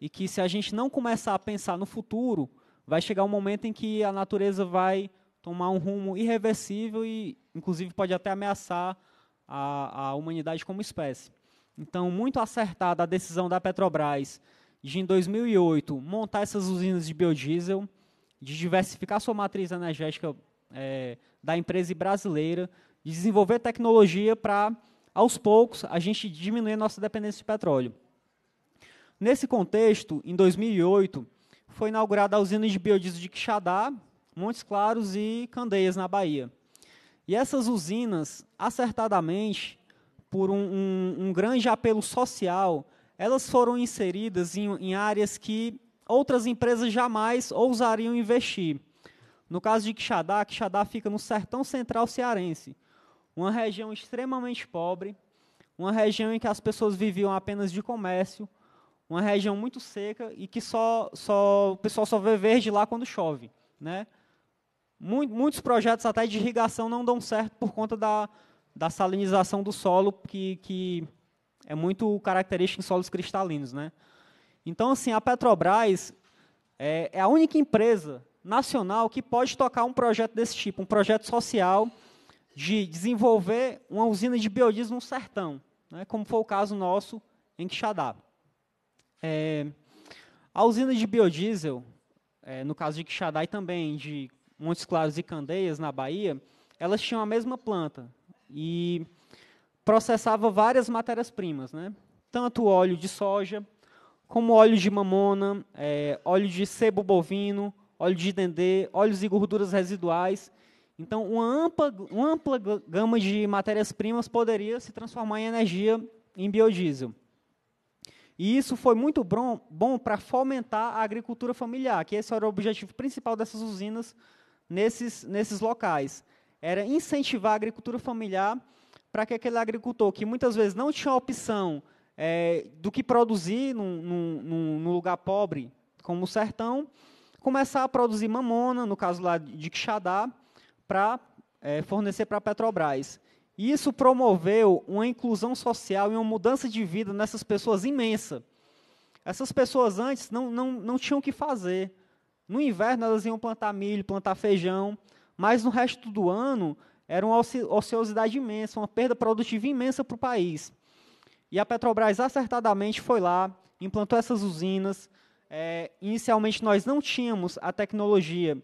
e que se a gente não começar a pensar no futuro, vai chegar um momento em que a natureza vai tomar um rumo irreversível e, inclusive, pode até ameaçar a, a humanidade como espécie. Então, muito acertada a decisão da Petrobras de, em 2008, montar essas usinas de biodiesel, de diversificar sua matriz energética é, da empresa brasileira, de desenvolver tecnologia para, aos poucos, a gente diminuir nossa dependência de petróleo. Nesse contexto, em 2008, foi inaugurada a usina de biodiesel de Quixadá, Montes Claros e Candeias, na Bahia. E essas usinas, acertadamente, por um, um, um grande apelo social, elas foram inseridas em, em áreas que outras empresas jamais ousariam investir. No caso de Quixadá, Quixadá fica no sertão central cearense, uma região extremamente pobre, uma região em que as pessoas viviam apenas de comércio, uma região muito seca e que só, só o pessoal só vê verde lá quando chove, né? Muitos projetos até de irrigação não dão certo por conta da, da salinização do solo, que, que é muito característico em solos cristalinos. Né? Então, assim, a Petrobras é, é a única empresa nacional que pode tocar um projeto desse tipo, um projeto social de desenvolver uma usina de biodiesel no sertão, né, como foi o caso nosso em Quixadá. É, a usina de biodiesel, é, no caso de Quixadá e também de Montes Claros e Candeias, na Bahia, elas tinham a mesma planta e processava várias matérias-primas, né? tanto óleo de soja, como óleo de mamona, é, óleo de sebo bovino, óleo de dendê, óleos e gorduras residuais. Então, uma ampla, uma ampla gama de matérias-primas poderia se transformar em energia em biodiesel. E isso foi muito bom, bom para fomentar a agricultura familiar, que esse era o objetivo principal dessas usinas nesses, nesses locais. Era incentivar a agricultura familiar para que aquele agricultor que muitas vezes não tinha opção é, do que produzir num, lugar pobre, como o sertão, começar a produzir mamona, no caso lá de Quixadá, para é, fornecer para a Petrobras. E isso promoveu uma inclusão social e uma mudança de vida nessas pessoas imensa. Essas pessoas antes não, não, não tinham o que fazer. No inverno elas iam plantar milho, plantar feijão, mas no resto do ano era uma ociosidade imensa, uma perda produtiva imensa para o país. E a Petrobras acertadamente foi lá, implantou essas usinas. É, inicialmente nós não tínhamos a tecnologia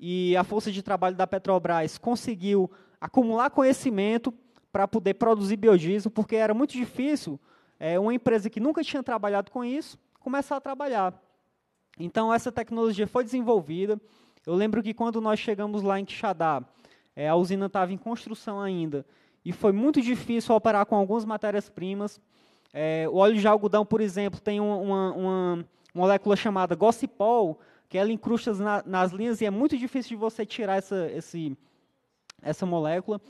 e a força de trabalho da Petrobras conseguiu acumular conhecimento para poder produzir biodiesel, porque era muito difícil é, uma empresa que nunca tinha trabalhado com isso começar a trabalhar. Então, essa tecnologia foi desenvolvida. Eu lembro que quando nós chegamos lá em Quixadá, é, a usina estava em construção ainda, e foi muito difícil operar com algumas matérias-primas. É, o óleo de algodão, por exemplo, tem uma, uma, molécula chamada gossypol, que ela incrusta nas, nas linhas e é muito difícil de você tirar essa, esse, essa molécula.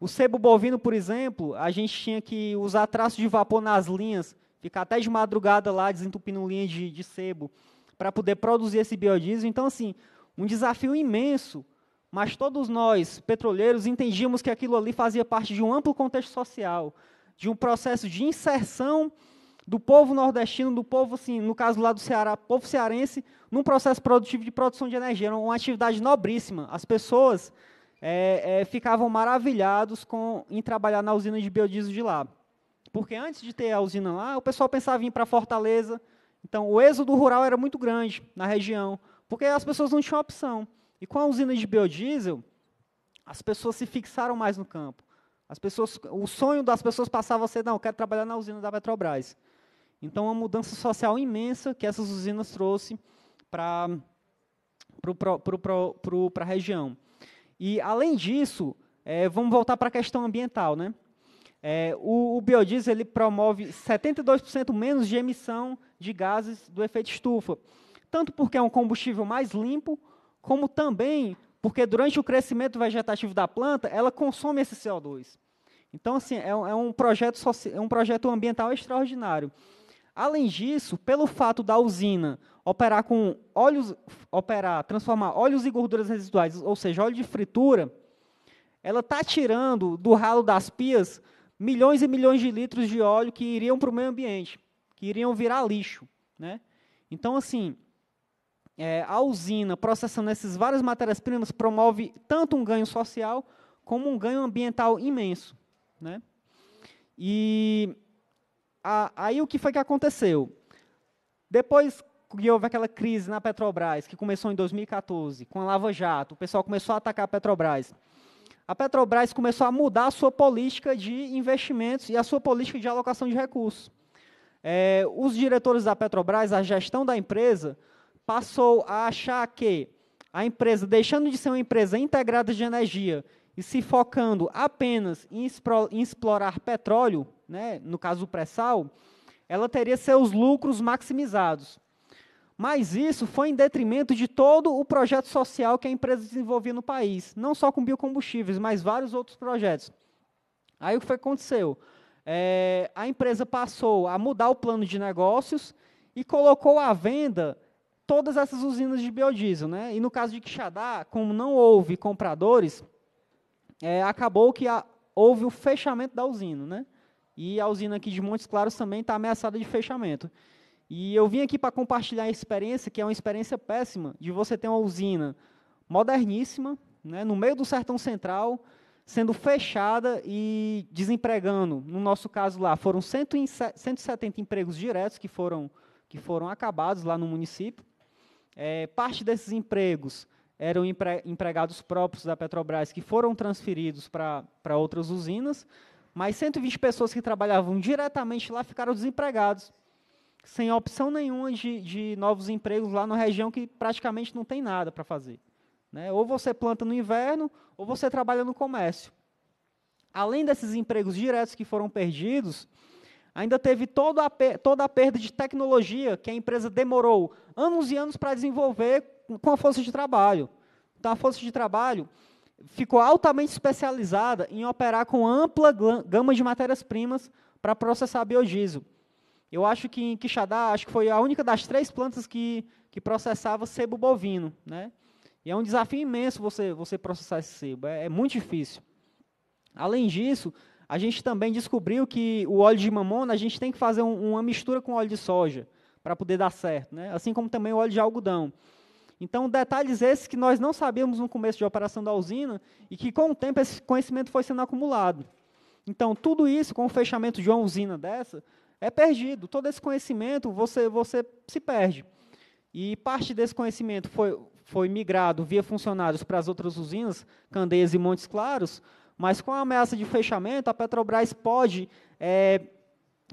O sebo bovino, por exemplo, a gente tinha que usar traço de vapor nas linhas, ficar até de madrugada lá desentupindo linha de, de sebo, para poder produzir esse biodiesel. Então, assim, um desafio imenso, mas todos nós, petroleiros, entendíamos que aquilo ali fazia parte de um amplo contexto social, de um processo de inserção do povo nordestino, do povo, assim, no caso lá do Ceará, povo cearense, num processo produtivo de produção de energia. Era uma atividade nobríssima. As pessoas é, é, ficavam maravilhados com, em trabalhar na usina de biodiesel de lá. Porque antes de ter a usina lá, o pessoal pensava em ir para Fortaleza. Então, o êxodo rural era muito grande na região, porque as pessoas não tinham opção. E com a usina de biodiesel, as pessoas se fixaram mais no campo. As pessoas, o sonho das pessoas passava a ser, não, eu quero trabalhar na usina da Petrobras. Então, uma mudança social imensa que essas usinas trouxe para a região. E, além disso, é, vamos voltar para a questão ambiental. Né? É, o, o, biodiesel ele promove 72% menos de emissão de gases do efeito estufa, tanto porque é um combustível mais limpo, como também porque durante o crescimento vegetativo da planta, ela consome esse CO2. Então, assim, é, é um, projeto, é um projeto ambiental extraordinário. Além disso, pelo fato da usina operar com óleos, operar, transformar óleos e gorduras residuais, ou seja, óleo de fritura, ela está tirando do ralo das pias milhões e milhões de litros de óleo que iriam para o meio ambiente, que iriam virar lixo. Né? Então, assim, é, a usina processando essas várias matérias-primas promove tanto um ganho social como um ganho ambiental imenso. Né? E ah, aí o que foi que aconteceu? Depois que houve aquela crise na Petrobras, que começou em 2014, com a Lava Jato, o pessoal começou a atacar a Petrobras. A Petrobras começou a mudar a sua política de investimentos e a sua política de alocação de recursos. É, os diretores da Petrobras, a gestão da empresa, passou a achar que a empresa, deixando de ser uma empresa integrada de energia e se focando apenas em explorar petróleo, né, no caso do pré-sal, ela teria seus lucros maximizados. Mas isso foi em detrimento de todo o projeto social que a empresa desenvolvia no país, não só com biocombustíveis, mas vários outros projetos. Aí o que foi que aconteceu? É, a empresa passou a mudar o plano de negócios e colocou à venda todas essas usinas de biodiesel. Né? E no caso de Quixadá, como não houve compradores, é, acabou que a, houve o fechamento da usina. Né? E a usina aqui de Montes Claros também está ameaçada de fechamento. E eu vim aqui para compartilhar a experiência, que é uma experiência péssima, de você ter uma usina moderníssima, né, no meio do sertão central, sendo fechada e desempregando. No nosso caso lá, foram 170 empregos diretos que foram, que foram acabados lá no município. É, parte desses empregos eram empregados próprios da Petrobras que foram transferidos para outras usinas, mas 120 pessoas que trabalhavam diretamente lá ficaram desempregados, sem opção nenhuma de, de novos empregos lá na região que praticamente não tem nada para fazer. Né? Ou você planta no inverno, ou você trabalha no comércio. Além desses empregos diretos que foram perdidos, ainda teve toda a, toda a perda de tecnologia que a empresa demorou anos e anos para desenvolver com a força de trabalho. Então, a força de trabalho ficou altamente especializada em operar com ampla gama de matérias-primas para processar biodiesel. Eu acho que em Quixadá, acho que foi a única das três plantas que, que processava sebo bovino. Né? E é um desafio imenso você, você processar esse sebo, é, é muito difícil. Além disso, a gente também descobriu que o óleo de mamona, a gente tem que fazer um, uma mistura com óleo de soja para poder dar certo, né? assim como também o óleo de algodão. Então, detalhes esses que nós não sabíamos no começo de operação da usina e que, com o tempo, esse conhecimento foi sendo acumulado. Então, tudo isso, com o fechamento de uma usina dessa, é perdido. Todo esse conhecimento você, você se perde. E parte desse conhecimento foi, foi migrado via funcionários para as outras usinas, Candeias e Montes Claros, mas com a ameaça de fechamento, a Petrobras pode é,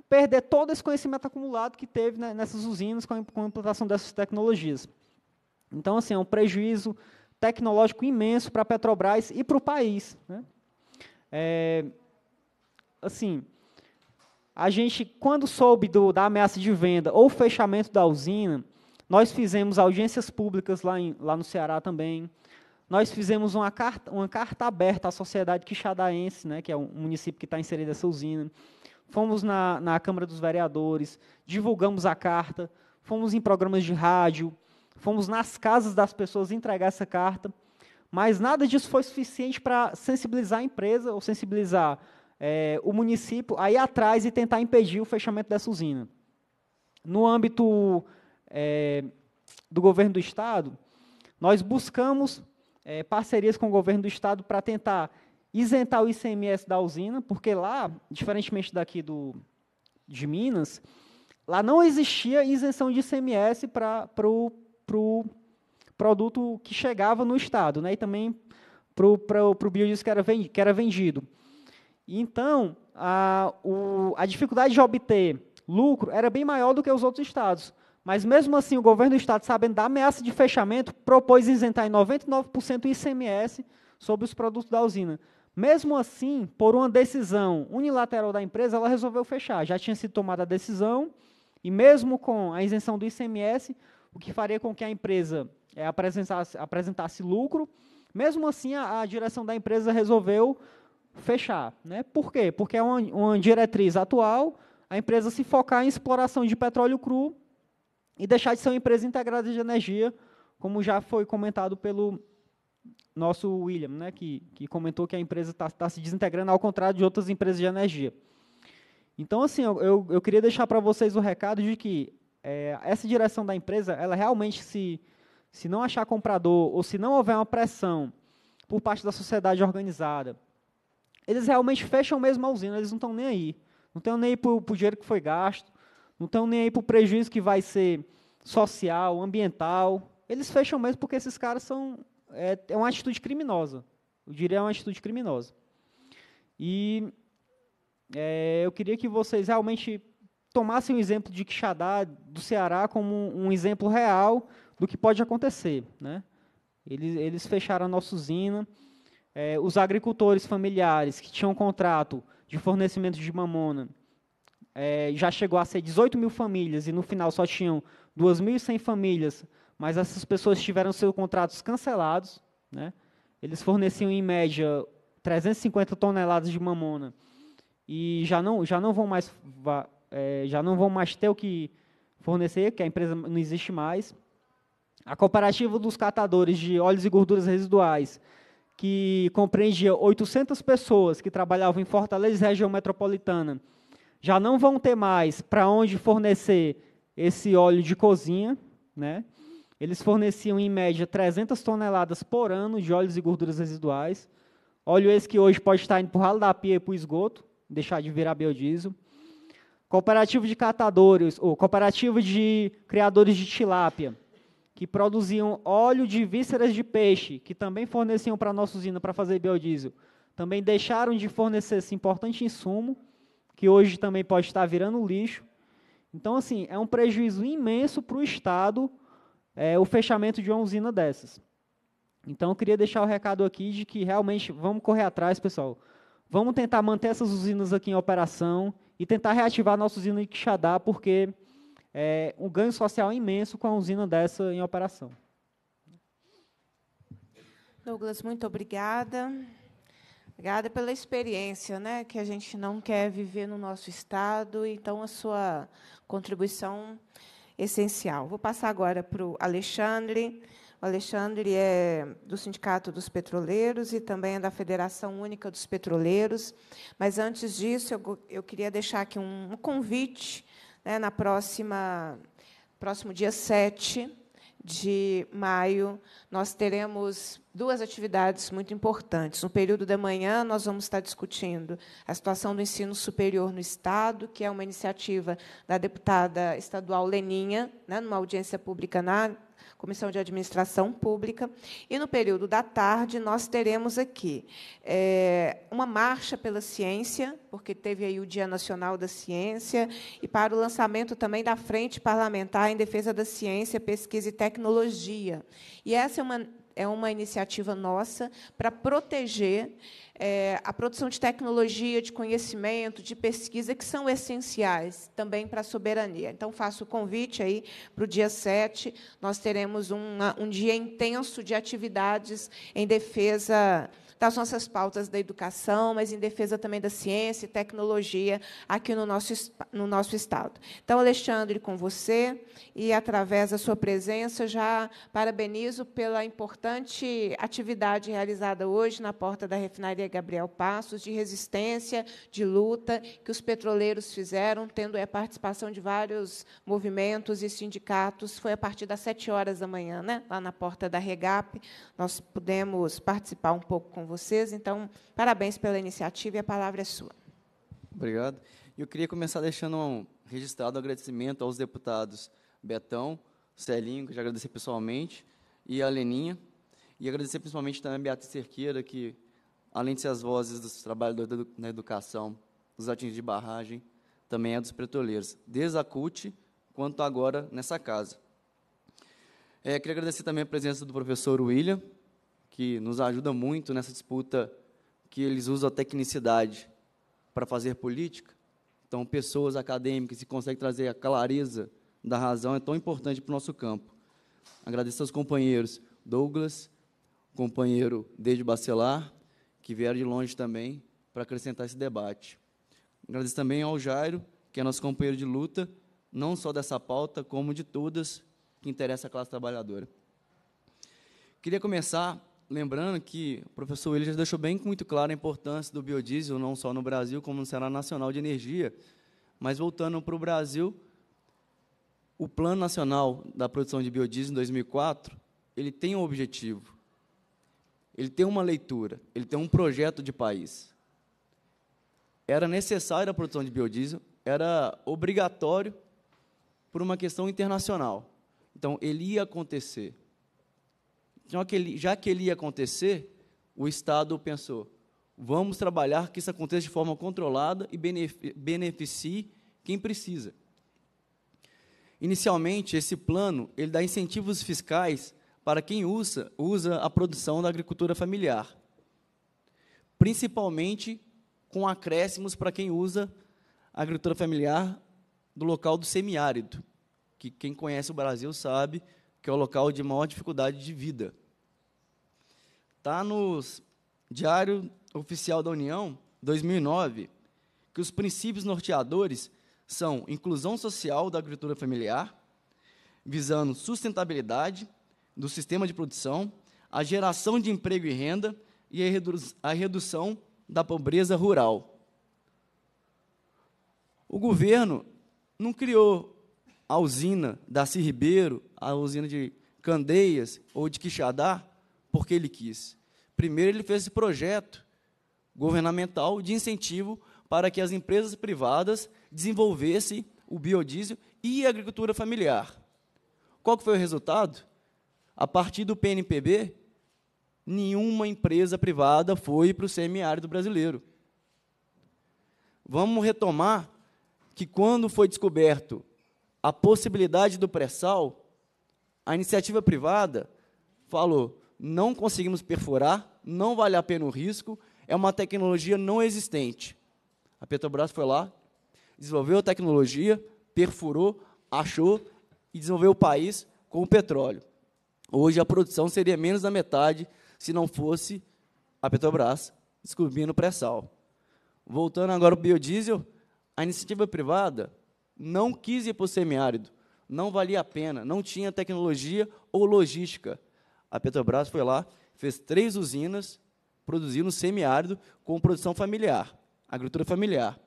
perder todo esse conhecimento acumulado que teve né, nessas usinas com a, com a implantação dessas tecnologias. Então, assim, é um prejuízo tecnológico imenso para a Petrobras e para o país. Né? É, assim, a gente, quando soube do, da ameaça de venda ou fechamento da usina, nós fizemos audiências públicas lá, em, lá no Ceará também. Nós fizemos uma carta, uma carta aberta à sociedade quixadaense, né, que é o município que está inserido essa usina. Fomos na, na Câmara dos Vereadores, divulgamos a carta, fomos em programas de rádio, fomos nas casas das pessoas entregar essa carta, mas nada disso foi suficiente para sensibilizar a empresa ou sensibilizar é, o município a ir atrás e tentar impedir o fechamento dessa usina. No âmbito é, do governo do Estado, nós buscamos é, parcerias com o governo do Estado para tentar isentar o ICMS da usina, porque lá, diferentemente daqui do, de Minas, lá não existia isenção de ICMS para o para o produto que chegava no Estado, né, e também para o biodiesel que era vendido. Então, a, o, a dificuldade de obter lucro era bem maior do que os outros estados. Mas, mesmo assim, o governo do estado, sabendo da ameaça de fechamento, propôs isentar em 99% o ICMS sobre os produtos da usina. Mesmo assim, por uma decisão unilateral da empresa, ela resolveu fechar. Já tinha sido tomada a decisão, e mesmo com a isenção do ICMS, o que faria com que a empresa é, apresentasse, apresentasse lucro. Mesmo assim, a, a, direção da empresa resolveu fechar. Né? Por quê? Porque é uma, uma diretriz atual a empresa se focar em exploração de petróleo cru e deixar de ser uma empresa integrada de energia, como já foi comentado pelo nosso William, né, que, que comentou que a empresa está tá se desintegrando, ao contrário de outras empresas de energia. Então, assim, eu, eu, eu queria deixar para vocês o recado de que é, essa direção da empresa, ela realmente se, se não achar comprador ou se não houver uma pressão por parte da sociedade organizada, eles realmente fecham mesmo a usina, eles não estão nem aí. Não estão nem aí para o dinheiro que foi gasto, não estão nem aí para o prejuízo que vai ser social, ambiental. Eles fecham mesmo porque esses caras são. É, é uma atitude criminosa. Eu diria é uma atitude criminosa. E é, eu queria que vocês realmente tomassem o exemplo de Quixadá do Ceará como um, exemplo real do que pode acontecer. Né? Eles, eles fecharam a nossa usina. É, os agricultores familiares que tinham contrato de fornecimento de mamona é, já chegou a ser 18 mil famílias e no final só tinham 2.100 famílias, mas essas pessoas tiveram seus contratos cancelados. Né? Eles forneciam, em média, 350 toneladas de mamona e já não, já não vão mais é, já não vão mais ter o que fornecer, que a empresa não existe mais. A cooperativa dos catadores de óleos e gorduras residuais, que compreendia 800 pessoas que trabalhavam em Fortaleza e região metropolitana, já não vão ter mais para onde fornecer esse óleo de cozinha, né? Eles forneciam em média 300 toneladas por ano de óleos e gorduras residuais. Óleo esse que hoje pode estar indo para o ralo da pia e para o esgoto, deixar de virar biodiesel. Cooperativo de catadores, ou cooperativa de criadores de tilápia, que produziam óleo de vísceras de peixe, que também forneciam para a nossa usina para fazer biodiesel, também deixaram de fornecer esse importante insumo, que hoje também pode estar virando lixo. Então, assim, é um prejuízo imenso para o Estado é, o fechamento de uma usina dessas. Então, eu queria deixar o recado aqui de que realmente vamos correr atrás, pessoal vamos tentar manter essas usinas aqui em operação e tentar reativar nossa usina em Quixadá, porque é um ganho social imenso com a usina dessa em operação. Douglas, muito obrigada. Obrigada pela experiência, né, que a gente não quer viver no nosso estado, então a sua contribuição é essencial. Vou passar agora para o Alexandre. O Alexandre é do Sindicato dos Petroleiros e também é da Federação Única dos Petroleiros. Mas, antes disso, eu, eu queria deixar aqui um, um convite né, na próxima próximo dia 7 de maio, nós teremos duas atividades muito importantes. No período da manhã, nós vamos estar discutindo a situação do ensino superior no Estado, que é uma iniciativa da deputada estadual Leninha, né, numa audiência pública na Comissão de Administração Pública. E no período da tarde, nós teremos aqui é, uma marcha pela ciência, porque teve aí o Dia Nacional da Ciência, e para o lançamento também da Frente Parlamentar em Defesa da Ciência, Pesquisa e Tecnologia. E essa é uma, é uma iniciativa nossa para proteger é, a produção de tecnologia, de conhecimento, de pesquisa, que são essenciais também para a soberania. Então, faço o convite aí para o dia 7. Nós teremos um dia intenso de atividades em defesa das nossas pautas da educação, mas em defesa também da ciência e tecnologia aqui no nosso, no nosso Estado. Então, Alexandre, com você, e através da sua presença, já parabenizo pela importante atividade realizada hoje na porta da refinaria Gabriel Passos, de resistência, de luta, que os petroleiros fizeram, tendo a eh, participação de vários movimentos e sindicatos. Foi a partir das sete horas da manhã, né, lá na porta da Regap, nós pudemos participar um pouco com vocês. Então, parabéns pela iniciativa e a palavra é sua. Obrigado. Eu queria começar deixando um registrado um agradecimento aos deputados Betão, Celinho, que já agradeci pessoalmente, e a Leninha. E agradecer principalmente também a Beatriz Cerqueira, que, além de ser as vozes dos trabalhadores na educação, dos atingidos de barragem, também é dos pretoleiros, desde a CUT quanto agora nessa casa. É, queria agradecer também a presença do professor William, que nos ajuda muito nessa disputa que eles usam a tecnicidade para fazer política. Então, pessoas acadêmicas que conseguem trazer a clareza da razão é tão importante para o nosso campo. Agradeço aos companheiros Douglas, companheiro Desde Bacelar, que vieram de longe também para acrescentar esse debate. Agradeço também ao Jairo, que é nosso companheiro de luta, não só dessa pauta, como de todas que interessa à classe trabalhadora. Queria começar lembrando que o professor Willis já deixou bem muito claro a importância do biodiesel, não só no Brasil, como no Cenário Nacional de Energia. Mas, voltando para o Brasil, o Plano Nacional da Produção de Biodiesel, em 2004, ele tem um objetivo, ele tem uma leitura, ele tem um projeto de país. Era necessária a produção de biodiesel, era obrigatório por uma questão internacional. Então, ele ia acontecer. Então, já que ele ia acontecer, o Estado pensou: vamos trabalhar que isso aconteça de forma controlada e beneficie quem precisa. Inicialmente, esse plano ele dá incentivos fiscais para quem usa, usa a produção da agricultura familiar, principalmente com acréscimos para quem usa a agricultura familiar do local do semiárido, que quem conhece o Brasil sabe que é o local de maior dificuldade de vida. Está no Diário Oficial da União, 2009, que os princípios norteadores são inclusão social da agricultura familiar, visando sustentabilidade do sistema de produção, a geração de emprego e renda e a, redu a redução da pobreza rural. O governo não criou a usina da Ribeiro, a usina de Candeias ou de Quixadá, porque ele quis. Primeiro, ele fez esse projeto governamental de incentivo para que as empresas privadas desenvolvessem o biodiesel e a agricultura familiar. Qual que foi o resultado? A partir do PNPB, nenhuma empresa privada foi para o semiárido brasileiro. Vamos retomar que, quando foi descoberto a possibilidade do pré-sal, a iniciativa privada falou: não conseguimos perfurar, não vale a pena o risco, é uma tecnologia não existente. A Petrobras foi lá, desenvolveu a tecnologia, perfurou, achou e desenvolveu o país com o petróleo. Hoje a produção seria menos da metade se não fosse a Petrobras descobrindo o pré-sal. Voltando agora ao biodiesel, a iniciativa privada não quis ir para o semiárido, não valia a pena, não tinha tecnologia ou logística. A Petrobras foi lá, fez três usinas, produziu no semiárido com produção familiar, agricultura familiar.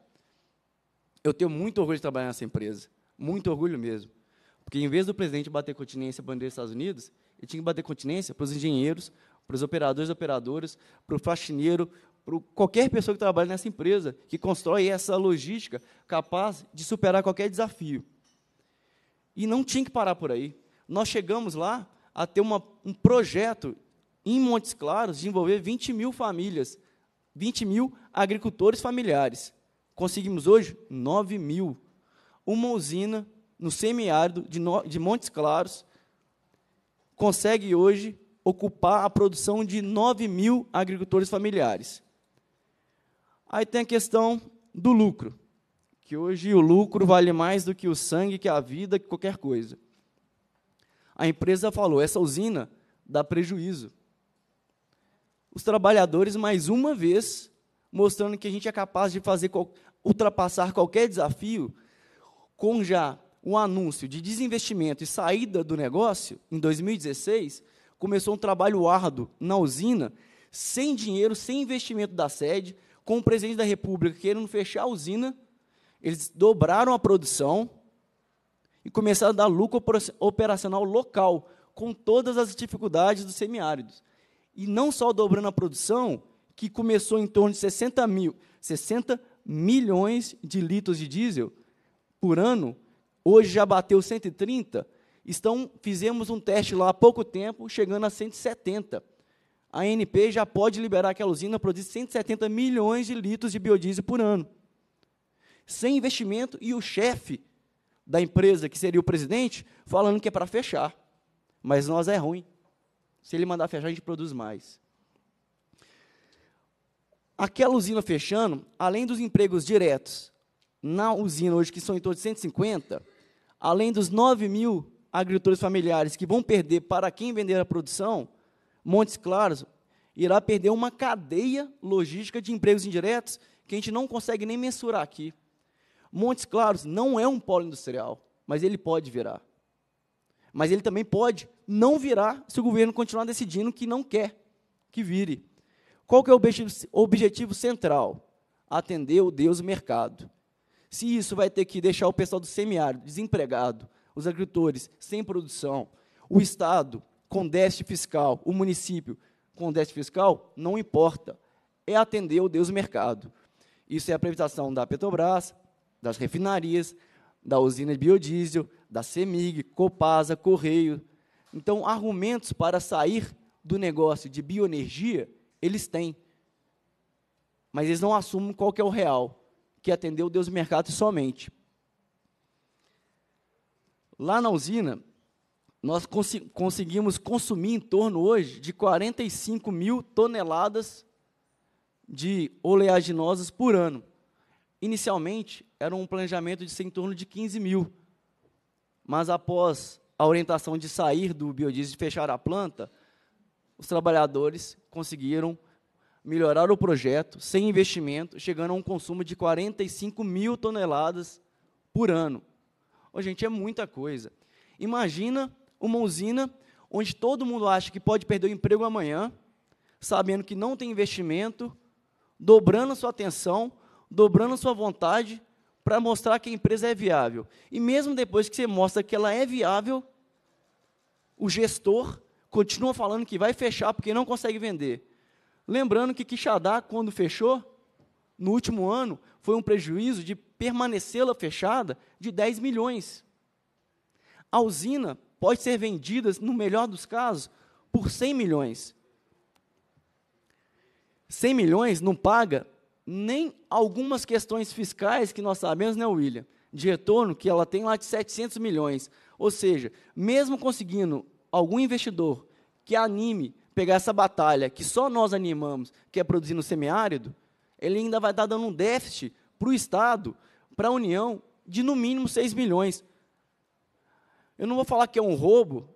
Eu tenho muito orgulho de trabalhar nessa empresa, muito orgulho mesmo. Porque em vez do presidente bater continência para bandeira dos Estados Unidos, ele tinha que bater continência para os engenheiros, para os operadores e operadoras, para o faxineiro, para qualquer pessoa que trabalha nessa empresa, que constrói essa logística capaz de superar qualquer desafio. E não tinha que parar por aí. Nós chegamos lá a ter uma, um projeto em Montes Claros de envolver 20 mil famílias, 20 mil agricultores familiares. Conseguimos hoje 9 mil. Uma usina no semiárido de, no, de Montes Claros consegue hoje ocupar a produção de 9 mil agricultores familiares. Aí tem a questão do lucro, que hoje o lucro vale mais do que o sangue, que a vida, que qualquer coisa. A empresa falou: essa usina dá prejuízo. Os trabalhadores, mais uma vez, mostrando que a gente é capaz de fazer ultrapassar qualquer desafio, com já um anúncio de desinvestimento e saída do negócio, em 2016, começou um trabalho árduo na usina, sem dinheiro, sem investimento da sede, com o presidente da República querendo fechar a usina, eles dobraram a produção e começaram a dar lucro operacional local, com todas as dificuldades dos semiáridos. E não só dobrando a produção, que começou em torno de 60, mil, 60 milhões de litros de diesel por ano, hoje já bateu 130. Estão, fizemos um teste lá há pouco tempo, chegando a 170 a ANP já pode liberar aquela usina produzir 170 milhões de litros de biodiesel por ano. Sem investimento, e o chefe da empresa, que seria o presidente, falando que é para fechar. Mas nós é ruim. Se ele mandar fechar, a gente produz mais. Aquela usina fechando, além dos empregos diretos na usina hoje, que são em torno de 150, além dos 9 mil agricultores familiares que vão perder para quem vender a produção, Montes Claros irá perder uma cadeia logística de empregos indiretos que a gente não consegue nem mensurar aqui. Montes Claros não é um polo industrial, mas ele pode virar. Mas ele também pode não virar se o governo continuar decidindo que não quer que vire. Qual que é o objetivo central? Atender o Deus mercado. Se isso vai ter que deixar o pessoal do semiárido desempregado, os agricultores sem produção, o Estado com déficit fiscal, o município com déficit fiscal, não importa. É atender o Deus mercado. Isso é a privatização da Petrobras, das refinarias, da usina de biodiesel, da CEMIG, Copasa, Correio. Então, argumentos para sair do negócio de bioenergia, eles têm. Mas eles não assumem qual que é o real, que é atender o Deus mercado somente. Lá na usina, nós cons conseguimos consumir em torno hoje de 45 mil toneladas de oleaginosas por ano. Inicialmente, era um planejamento de ser em torno de 15 mil, mas após a orientação de sair do biodiesel e fechar a planta, os trabalhadores conseguiram melhorar o projeto sem investimento, chegando a um consumo de 45 mil toneladas por ano. Oh, gente, é muita coisa. Imagina uma usina onde todo mundo acha que pode perder o emprego amanhã, sabendo que não tem investimento, dobrando sua atenção, dobrando sua vontade para mostrar que a empresa é viável. E mesmo depois que você mostra que ela é viável, o gestor continua falando que vai fechar porque não consegue vender. Lembrando que Quixadá, quando fechou, no último ano, foi um prejuízo de permanecê-la fechada de 10 milhões. A usina pode ser vendidas, no melhor dos casos, por 100 milhões. 100 milhões não paga nem algumas questões fiscais que nós sabemos, né, William? De retorno que ela tem lá de 700 milhões. Ou seja, mesmo conseguindo algum investidor que anime pegar essa batalha que só nós animamos, que é produzir no semiárido, ele ainda vai estar dando um déficit para o Estado, para a União, de no mínimo 6 milhões. Eu não vou falar que é um roubo,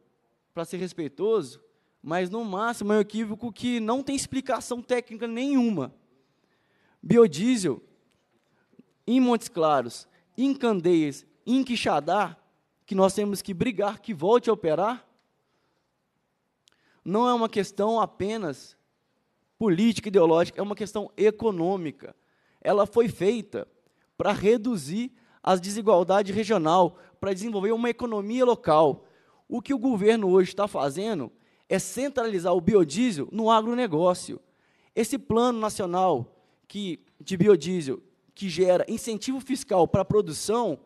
para ser respeitoso, mas no máximo é um equívoco que não tem explicação técnica nenhuma. Biodiesel, em Montes Claros, em Candeias, em Quixadá, que nós temos que brigar que volte a operar, não é uma questão apenas política, ideológica, é uma questão econômica. Ela foi feita para reduzir as desigualdades regional, para desenvolver uma economia local. O que o governo hoje está fazendo é centralizar o biodiesel no agronegócio. Esse plano nacional que, de biodiesel que gera incentivo fiscal para a produção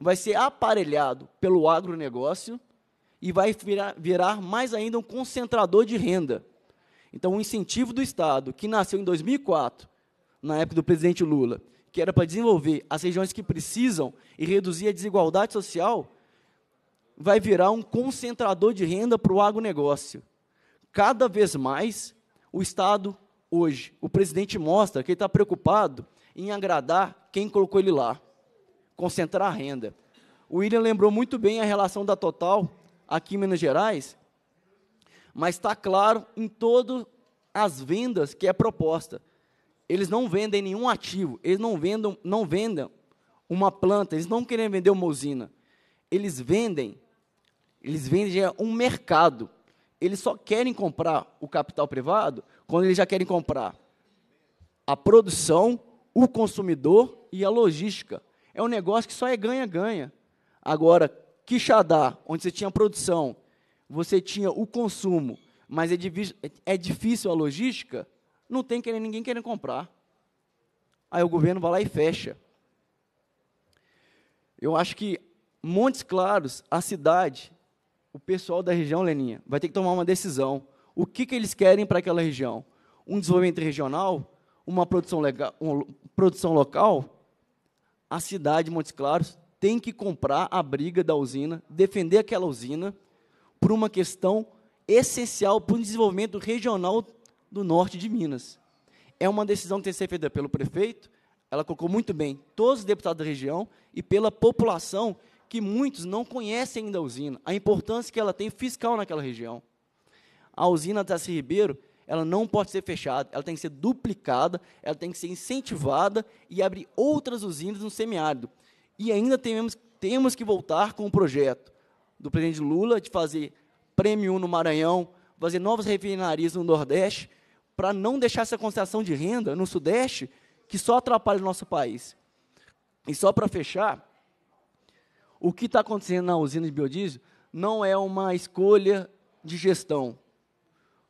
vai ser aparelhado pelo agronegócio e vai virar, virar mais ainda um concentrador de renda. Então, o incentivo do Estado, que nasceu em 2004, na época do presidente Lula, que era para desenvolver as regiões que precisam e reduzir a desigualdade social, vai virar um concentrador de renda para o agronegócio. Cada vez mais, o Estado, hoje, o presidente mostra que ele está preocupado em agradar quem colocou ele lá, concentrar a renda. O William lembrou muito bem a relação da Total aqui em Minas Gerais, mas está claro em todas as vendas que é proposta eles não vendem nenhum ativo, eles não vendam, não vendam uma planta, eles não querem vender uma usina. Eles vendem, eles vendem um mercado. Eles só querem comprar o capital privado quando eles já querem comprar a produção, o consumidor e a logística. É um negócio que só é ganha-ganha. Agora, Quixadá, onde você tinha produção, você tinha o consumo, mas é, é difícil a logística, não tem querendo, ninguém querendo comprar. Aí o governo vai lá e fecha. Eu acho que Montes Claros, a cidade, o pessoal da região, Leninha, vai ter que tomar uma decisão. O que, que eles querem para aquela região? Um desenvolvimento regional? Uma produção, legal, uma produção local? A cidade de Montes Claros tem que comprar a briga da usina, defender aquela usina, por uma questão essencial para o desenvolvimento regional do norte de Minas. É uma decisão que tem que ser feita pelo prefeito, ela colocou muito bem todos os deputados da região e pela população, que muitos não conhecem ainda a usina, a importância que ela tem fiscal naquela região. A usina Tassi Ribeiro, ela não pode ser fechada, ela tem que ser duplicada, ela tem que ser incentivada e abrir outras usinas no semiárido. E ainda temos, temos que voltar com o projeto do presidente Lula de fazer prêmio no Maranhão, fazer novas refinarias no Nordeste, para não deixar essa concentração de renda no Sudeste que só atrapalha o nosso país. E só para fechar, o que está acontecendo na usina de biodiesel não é uma escolha de gestão,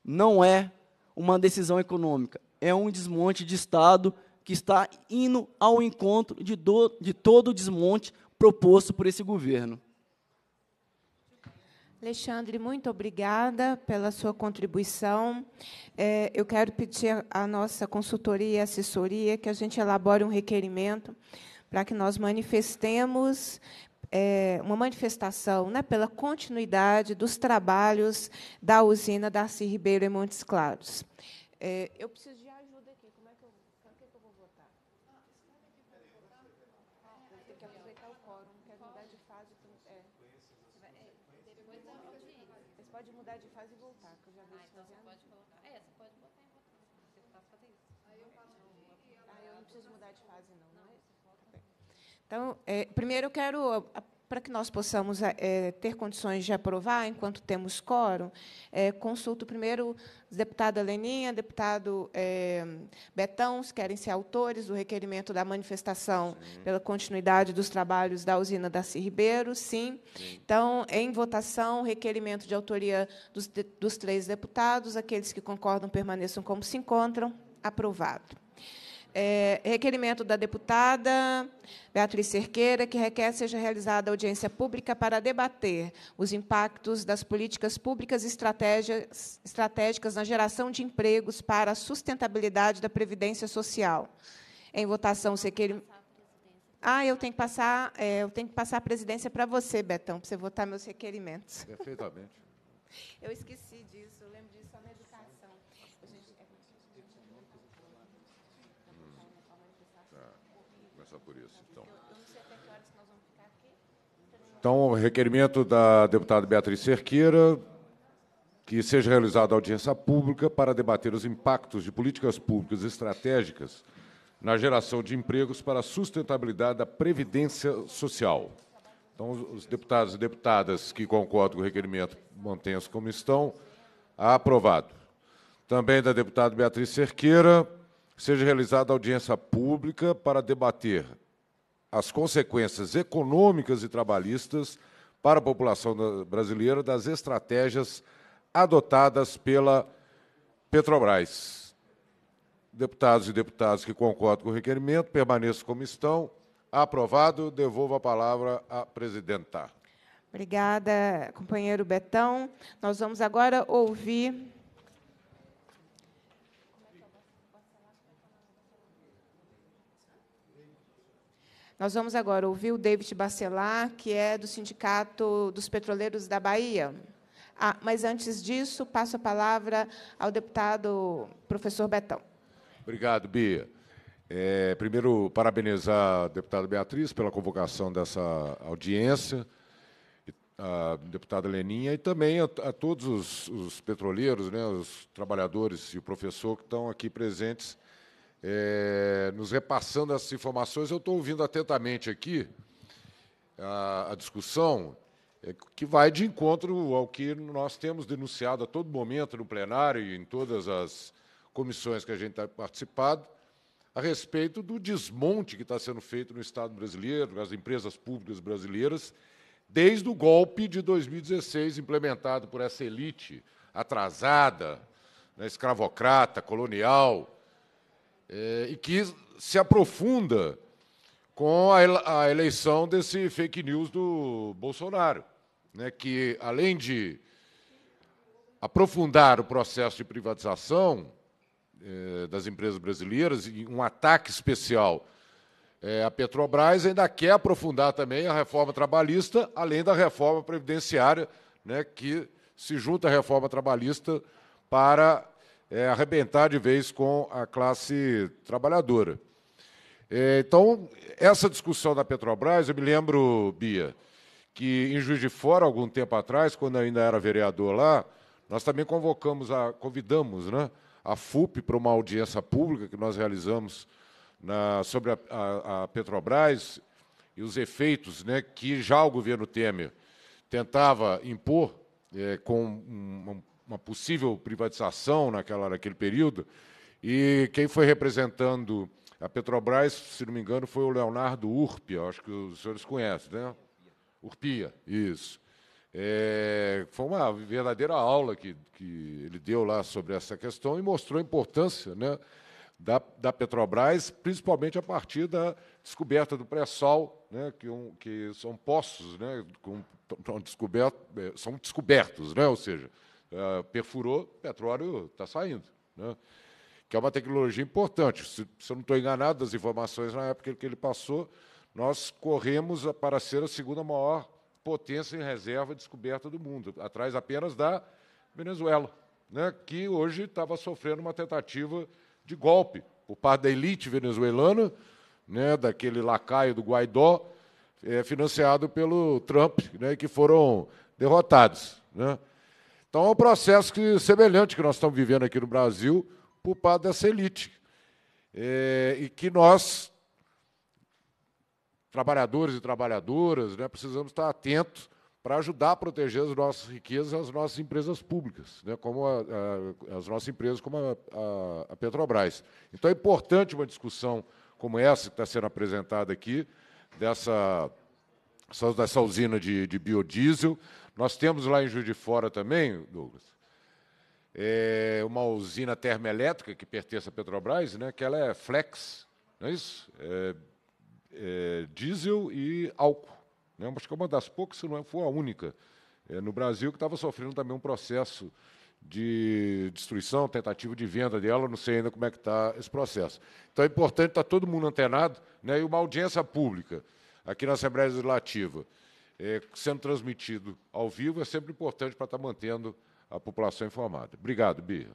não é uma decisão econômica, é um desmonte de Estado que está indo ao encontro de, do, de todo o desmonte proposto por esse governo. Alexandre, muito obrigada pela sua contribuição. É, eu quero pedir à nossa consultoria e assessoria que a gente elabore um requerimento para que nós manifestemos é, uma manifestação né, pela continuidade dos trabalhos da usina Darcy Ribeiro em Montes Claros. É, eu preciso Então, é, primeiro eu quero, para que nós possamos é, é, ter condições de aprovar, enquanto temos quórum, é, consulto primeiro deputada Leninha, deputado é, Betão, se querem ser autores do requerimento da manifestação sim. pela continuidade dos trabalhos da usina da Ribeiro, sim. sim. Então, em votação, requerimento de autoria dos, dos três deputados, aqueles que concordam permaneçam como se encontram, aprovado. É, requerimento da deputada Beatriz Cerqueira, que requer seja realizada audiência pública para debater os impactos das políticas públicas estratégicas, estratégicas na geração de empregos para a sustentabilidade da Previdência Social. Em votação, os requerimentos. Ah, eu tenho que passar, é, eu tenho que passar a presidência para você, Betão, para você votar meus requerimentos. Perfeitamente. eu esqueci disso. Então, o requerimento da deputada Beatriz Cerqueira, que seja realizada audiência pública para debater os impactos de políticas públicas estratégicas na geração de empregos para a sustentabilidade da previdência social. Então, os deputados e deputadas que concordam com o requerimento mantenham-se como estão. Aprovado. Também da deputada Beatriz Cerqueira, seja realizada audiência pública para debater as consequências econômicas e trabalhistas para a população brasileira das estratégias adotadas pela Petrobras. Deputados e deputadas que concordam com o requerimento, permaneçam como estão. Aprovado, devolvo a palavra à presidenta. Obrigada, companheiro Betão. Nós vamos agora ouvir Nós vamos agora ouvir o David Bacelar, que é do Sindicato dos Petroleiros da Bahia. Ah, mas antes disso, passo a palavra ao deputado professor Betão. Obrigado, Bia. É, primeiro, parabenizar a deputada Beatriz pela convocação dessa audiência, a deputada Leninha e também a, a todos os, os, petroleiros, né, os trabalhadores e o professor que estão aqui presentes é, nos repassando essas informações. Eu estou ouvindo atentamente aqui a, a discussão, é, que vai de encontro ao que nós temos denunciado a todo momento no plenário e em todas as comissões que a gente está participado, a respeito do desmonte que está sendo feito no Estado brasileiro, nas empresas públicas brasileiras, desde o golpe de 2016 implementado por essa elite atrasada, né, escravocrata, colonial, é, e que se aprofunda com a, eleição desse fake news do Bolsonaro, né, que além de aprofundar o processo de privatização é, das empresas brasileiras e um ataque especial é, a Petrobras ainda quer aprofundar também a reforma trabalhista, além da reforma previdenciária, né, que se junta à reforma trabalhista para é, arrebentar de vez com a classe trabalhadora. É, então, essa discussão da Petrobras, eu me lembro, Bia, que em Juiz de Fora, algum tempo atrás, quando eu ainda era vereador lá, nós também convocamos, a, convidamos né, a FUP para uma audiência pública que nós realizamos na, sobre a, a, a Petrobras e os efeitos né, que já o governo Temer tentava impor é, com um, uma possível privatização naquela, naquele período, e quem foi representando a Petrobras, se não me engano, foi o Leonardo Urpia, acho que os senhores conhecem, né? Urpia, isso. É, foi uma verdadeira aula que, que ele deu lá sobre essa questão e mostrou a importância né, da, da Petrobras, principalmente a partir da descoberta do pré sol né, que, um, que são poços, né, com, [laughs] descoberto, é, são descobertos, né, ou seja, é, perfurou, petróleo está saindo. Né? Que é uma tecnologia importante. Se, se eu não estou enganado das informações na época que ele passou, nós corremos para ser a segunda maior potência em reserva descoberta do mundo, atrás apenas da Venezuela, né? que hoje estava sofrendo uma tentativa de golpe por parte da elite venezuelana, né? daquele lacaio do Guaidó, é, financiado pelo Trump, né? que foram derrotados. Né? Então é um processo que, semelhante que nós estamos vivendo aqui no Brasil, por parte dessa elite. É, e que nós, trabalhadores e trabalhadoras, né, precisamos estar atentos para ajudar a proteger as nossas riquezas, as nossas empresas públicas, né, como a, a, as nossas empresas como a, a, Petrobras. Então é importante uma discussão como essa que está sendo apresentada aqui, dessa, dessa usina de, de biodiesel, nós temos lá em Juiz de Fora também, Douglas, é uma usina termoelétrica que pertence à Petrobras, né, que ela é flex, não é isso? É, é diesel e álcool. Né? Acho que é uma das poucas, se não é, for a única, é, no Brasil, que estava sofrendo também um processo de destruição, tentativa de venda dela, não sei ainda como é que está esse processo. Então é importante estar tá todo mundo antenado né, e uma audiência pública aqui na Assembleia Legislativa é, sendo transmitido ao vivo é sempre importante para estar tá mantendo a população informada. Obrigado, Bia.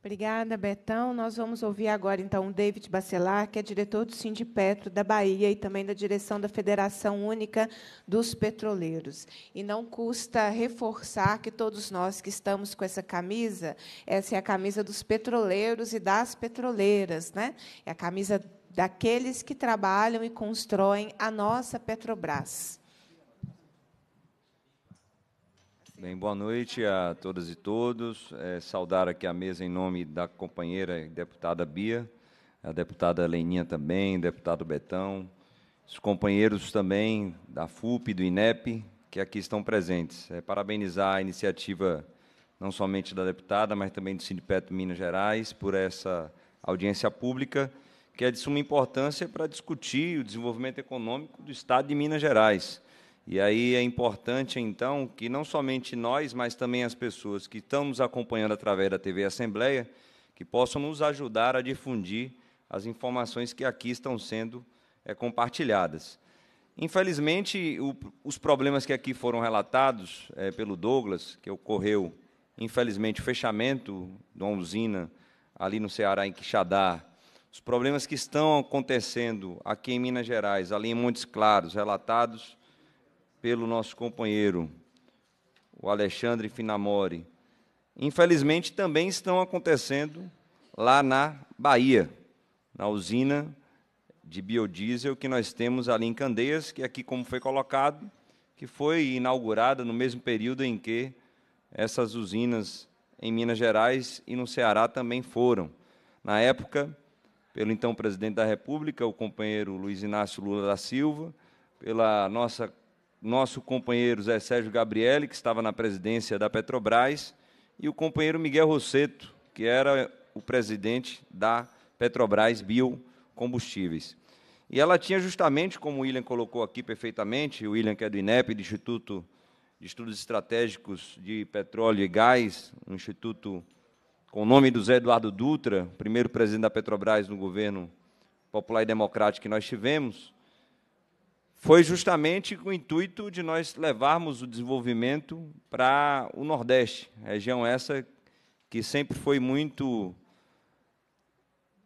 Obrigada, Betão. Nós vamos ouvir agora, então, o David Bacelar, que é diretor do Sindipetro da Bahia e também da direção da Federação Única dos Petroleiros. E não custa reforçar que todos nós que estamos com essa camisa, essa é a camisa dos petroleiros e das petroleiras, né? É a camisa daqueles que trabalham e constroem a nossa Petrobras. Bem, boa noite a todas e todos. É, saudar aqui a mesa em nome da companheira e deputada Bia, a deputada Leninha também, deputado Betão, os companheiros também da FUP, do INEP, que aqui estão presentes. É, parabenizar a iniciativa não somente da deputada, mas também do Sindicato Minas Gerais por essa audiência pública que é de suma importância para discutir o desenvolvimento econômico do Estado de Minas Gerais. E aí é importante, então, que não somente nós, mas também as pessoas que estamos acompanhando através da TV Assembleia, que possam nos ajudar a difundir as informações que aqui estão sendo é, compartilhadas. Infelizmente, o, os problemas que aqui foram relatados é, pelo Douglas, que ocorreu, infelizmente, o fechamento de uma usina ali no Ceará, em Quixadá, os problemas que estão acontecendo aqui em Minas Gerais, ali em Montes Claros, relatados pelo nosso companheiro, o Alexandre Finamori, infelizmente também estão acontecendo lá na Bahia, na usina de biodiesel que nós temos ali em Candeias, que é aqui, como foi colocado, que foi inaugurada no mesmo período em que essas usinas em Minas Gerais e no Ceará também foram. Na época, pelo então presidente da República, o companheiro Luiz Inácio Lula da Silva, pela nossa nosso companheiro Zé Sérgio Gabriele, que estava na presidência da Petrobras, e o companheiro Miguel Rosseto, que era o presidente da Petrobras Biocombustíveis. E ela tinha justamente, como o William colocou aqui perfeitamente, o William que é do INEP, do Instituto de Estudos Estratégicos de Petróleo e Gás, um instituto com o nome do Zé Eduardo Dutra, primeiro presidente da Petrobras no governo popular e democrático que nós tivemos, foi justamente com o intuito de nós levarmos o desenvolvimento para o Nordeste, região essa que sempre foi muito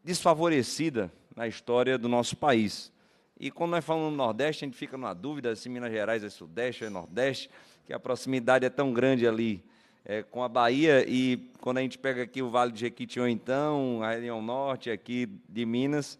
desfavorecida na história do nosso país. E quando nós falamos no Nordeste, a gente fica numa dúvida se Minas Gerais é Sudeste ou é Nordeste, que a proximidade é tão grande ali é, com a Bahia e quando a gente pega aqui o Vale de Jequitinhonha, então, a região norte aqui de Minas,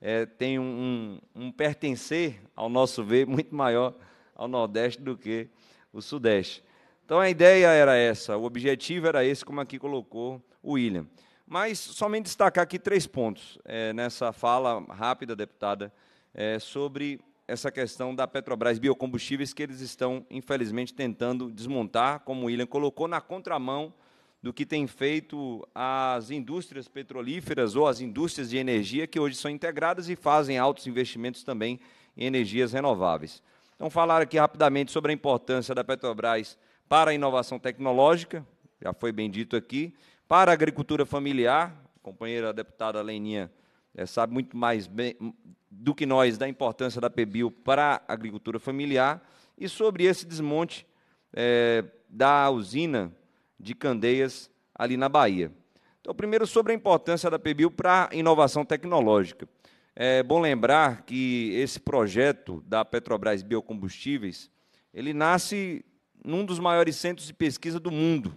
é, tem um, um, pertencer, ao nosso ver, muito maior ao Nordeste do que o Sudeste. Então a ideia era essa, o objetivo era esse, como aqui colocou o William. Mas somente destacar aqui três pontos é, nessa fala rápida, deputada, é, sobre essa questão da Petrobras Biocombustíveis, que eles estão, infelizmente, tentando desmontar, como o William colocou, na contramão do que tem feito as indústrias petrolíferas ou as indústrias de energia, que hoje são integradas e fazem altos investimentos também em energias renováveis. Então, falar aqui rapidamente sobre a importância da Petrobras para a inovação tecnológica, já foi bem dito aqui, para a agricultura familiar, a companheira deputada Leninha é, sabe muito mais bem, hum, do que nós da importância da PBIL para a agricultura familiar e sobre esse desmonte é, da usina de Candeias ali na Bahia. Então, primeiro sobre a importância da PBIL para a inovação tecnológica. É bom lembrar que esse projeto da Petrobras Biocombustíveis, ele nasce num dos maiores centros de pesquisa do mundo,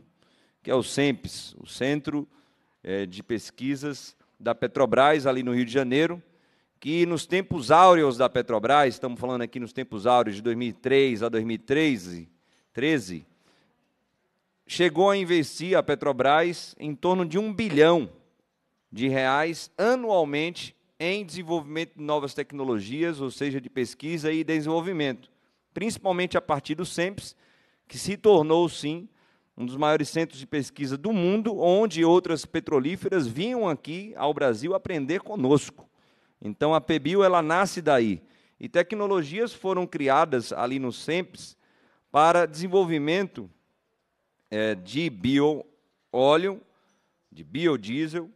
que é o CEMPES, o Centro é, de Pesquisas da Petrobras, ali no Rio de Janeiro, que nos tempos áureos da Petrobras, estamos falando aqui nos tempos áureos de 2003 a 2013, 13, chegou a investir a Petrobras em torno de um bilhão de reais anualmente em desenvolvimento de novas tecnologias, ou seja, de pesquisa e desenvolvimento, principalmente a partir do SEMPS, que se tornou, sim, um dos maiores centros de pesquisa do mundo, onde outras petrolíferas vinham aqui ao Brasil aprender conosco. Então a PBio ela nasce daí. E tecnologias foram criadas ali no SEMPES para desenvolvimento é, de bioóleo, de biodiesel,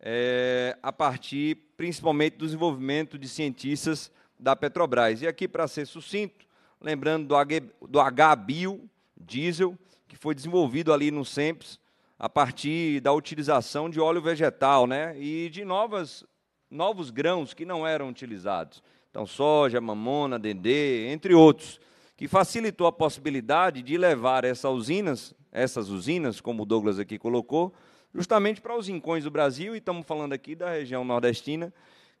é, a partir principalmente do desenvolvimento de cientistas da Petrobras. E aqui, para ser sucinto, lembrando do, H, do H-Bio, diesel, que foi desenvolvido ali no SEMPS a partir da utilização de óleo vegetal né? e de novas, novos grãos que não eram utilizados. Então, soja, mamona, dendê, entre outros, que facilitou a possibilidade de levar essas usinas, essas usinas, como o Douglas aqui colocou, justamente para os rincões do Brasil, e estamos falando aqui da região nordestina,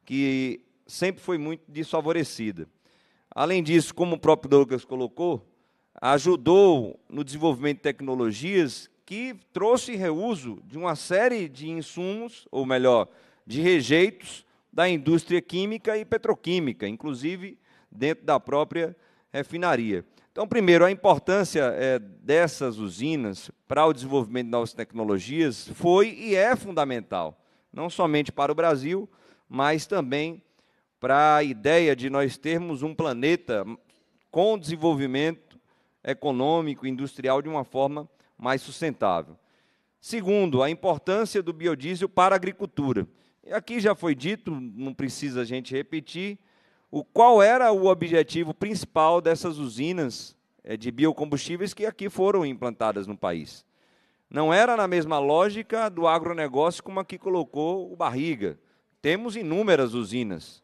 que sempre foi muito desfavorecida. Além disso, como o próprio Douglas colocou, ajudou no desenvolvimento de tecnologias que trouxe reuso de uma série de insumos, ou melhor, de rejeitos da indústria química e petroquímica, inclusive dentro da própria refinaria. Então, primeiro, a importância é, dessas usinas para o desenvolvimento de novas tecnologias foi e é fundamental, não somente para o Brasil, mas também para a ideia de nós termos um planeta com desenvolvimento econômico e industrial de uma forma mais sustentável. Segundo, a importância do biodiesel para a agricultura. Aqui já foi dito, não precisa a gente repetir, o qual era o objetivo principal dessas usinas eh, de biocombustíveis que aqui foram implantadas no país. Não era na mesma lógica do agronegócio como aqui colocou o Barriga. Temos inúmeras usinas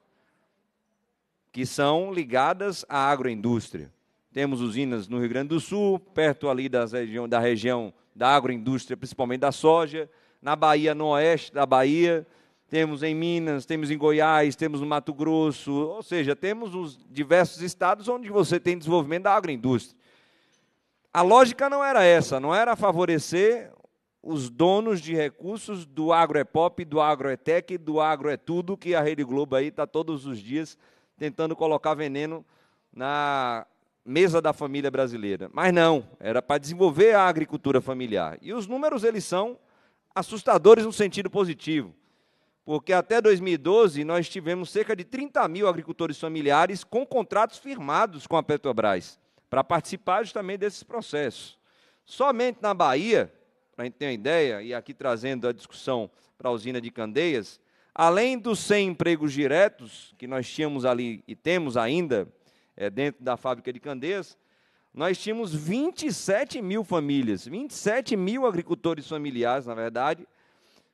que são ligadas à agroindústria. Temos usinas no Rio Grande do Sul, perto ali das região, da região da agroindústria, principalmente da soja. Na Bahia, no oeste da Bahia, temos em Minas, temos em Goiás, temos no Mato Grosso, ou seja, temos os diversos estados onde você tem desenvolvimento da agroindústria. A lógica não era essa, não era favorecer os donos de recursos do agroepop, é do agroetec, é do agroetudo, é que a Rede Globo aí está todos os dias tentando colocar veneno na mesa da família brasileira. Mas não, era para desenvolver a agricultura familiar. E os números eles são assustadores no sentido positivo, porque até 2012 nós tivemos cerca de 30 mil agricultores familiares com contratos firmados com a Petrobras para participar justamente desses processos. Somente na Bahia, para a gente ter uma ideia, e aqui trazendo a discussão para a usina de Candeias, além dos 100 empregos diretos que nós tínhamos ali e temos ainda, é, dentro da fábrica de Candeias, nós tínhamos 27 mil famílias, 27 mil agricultores familiares, na verdade,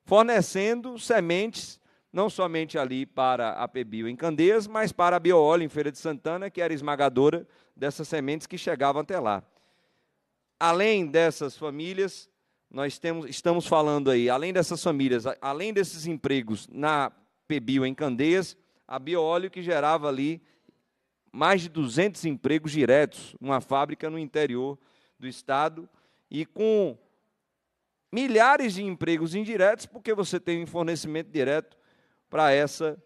fornecendo sementes, não somente ali para a Pebio em Candeias, mas para a Bioóleo em Feira de Santana, que era esmagadora dessas sementes que chegavam até lá. Além dessas famílias, nós temos, estamos falando aí, além dessas famílias, além desses empregos na Pebio em Candeias, a Bioóleo que gerava ali mais de 200 empregos diretos, uma fábrica no interior do estado e com milhares de empregos indiretos, porque você tem um fornecimento direto para essa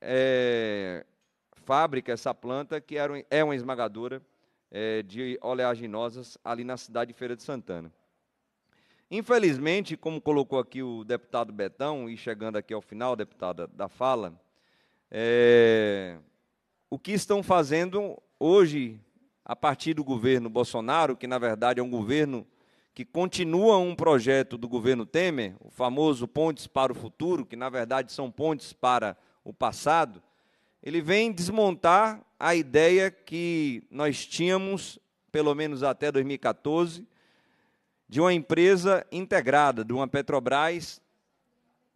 é, fábrica, essa planta, que era, é uma esmagadora é, de oleaginosas ali na cidade de Feira de Santana. Infelizmente, como colocou aqui o deputado Betão, e chegando aqui ao final, deputada, da fala, é, o que estão fazendo hoje a partir do governo Bolsonaro, que na verdade é um governo que continua um projeto do governo Temer, o famoso Pontes para o Futuro, que na verdade são pontes para o passado, ele vem desmontar a ideia que nós tínhamos, pelo menos até 2014, de uma empresa integrada, de uma Petrobras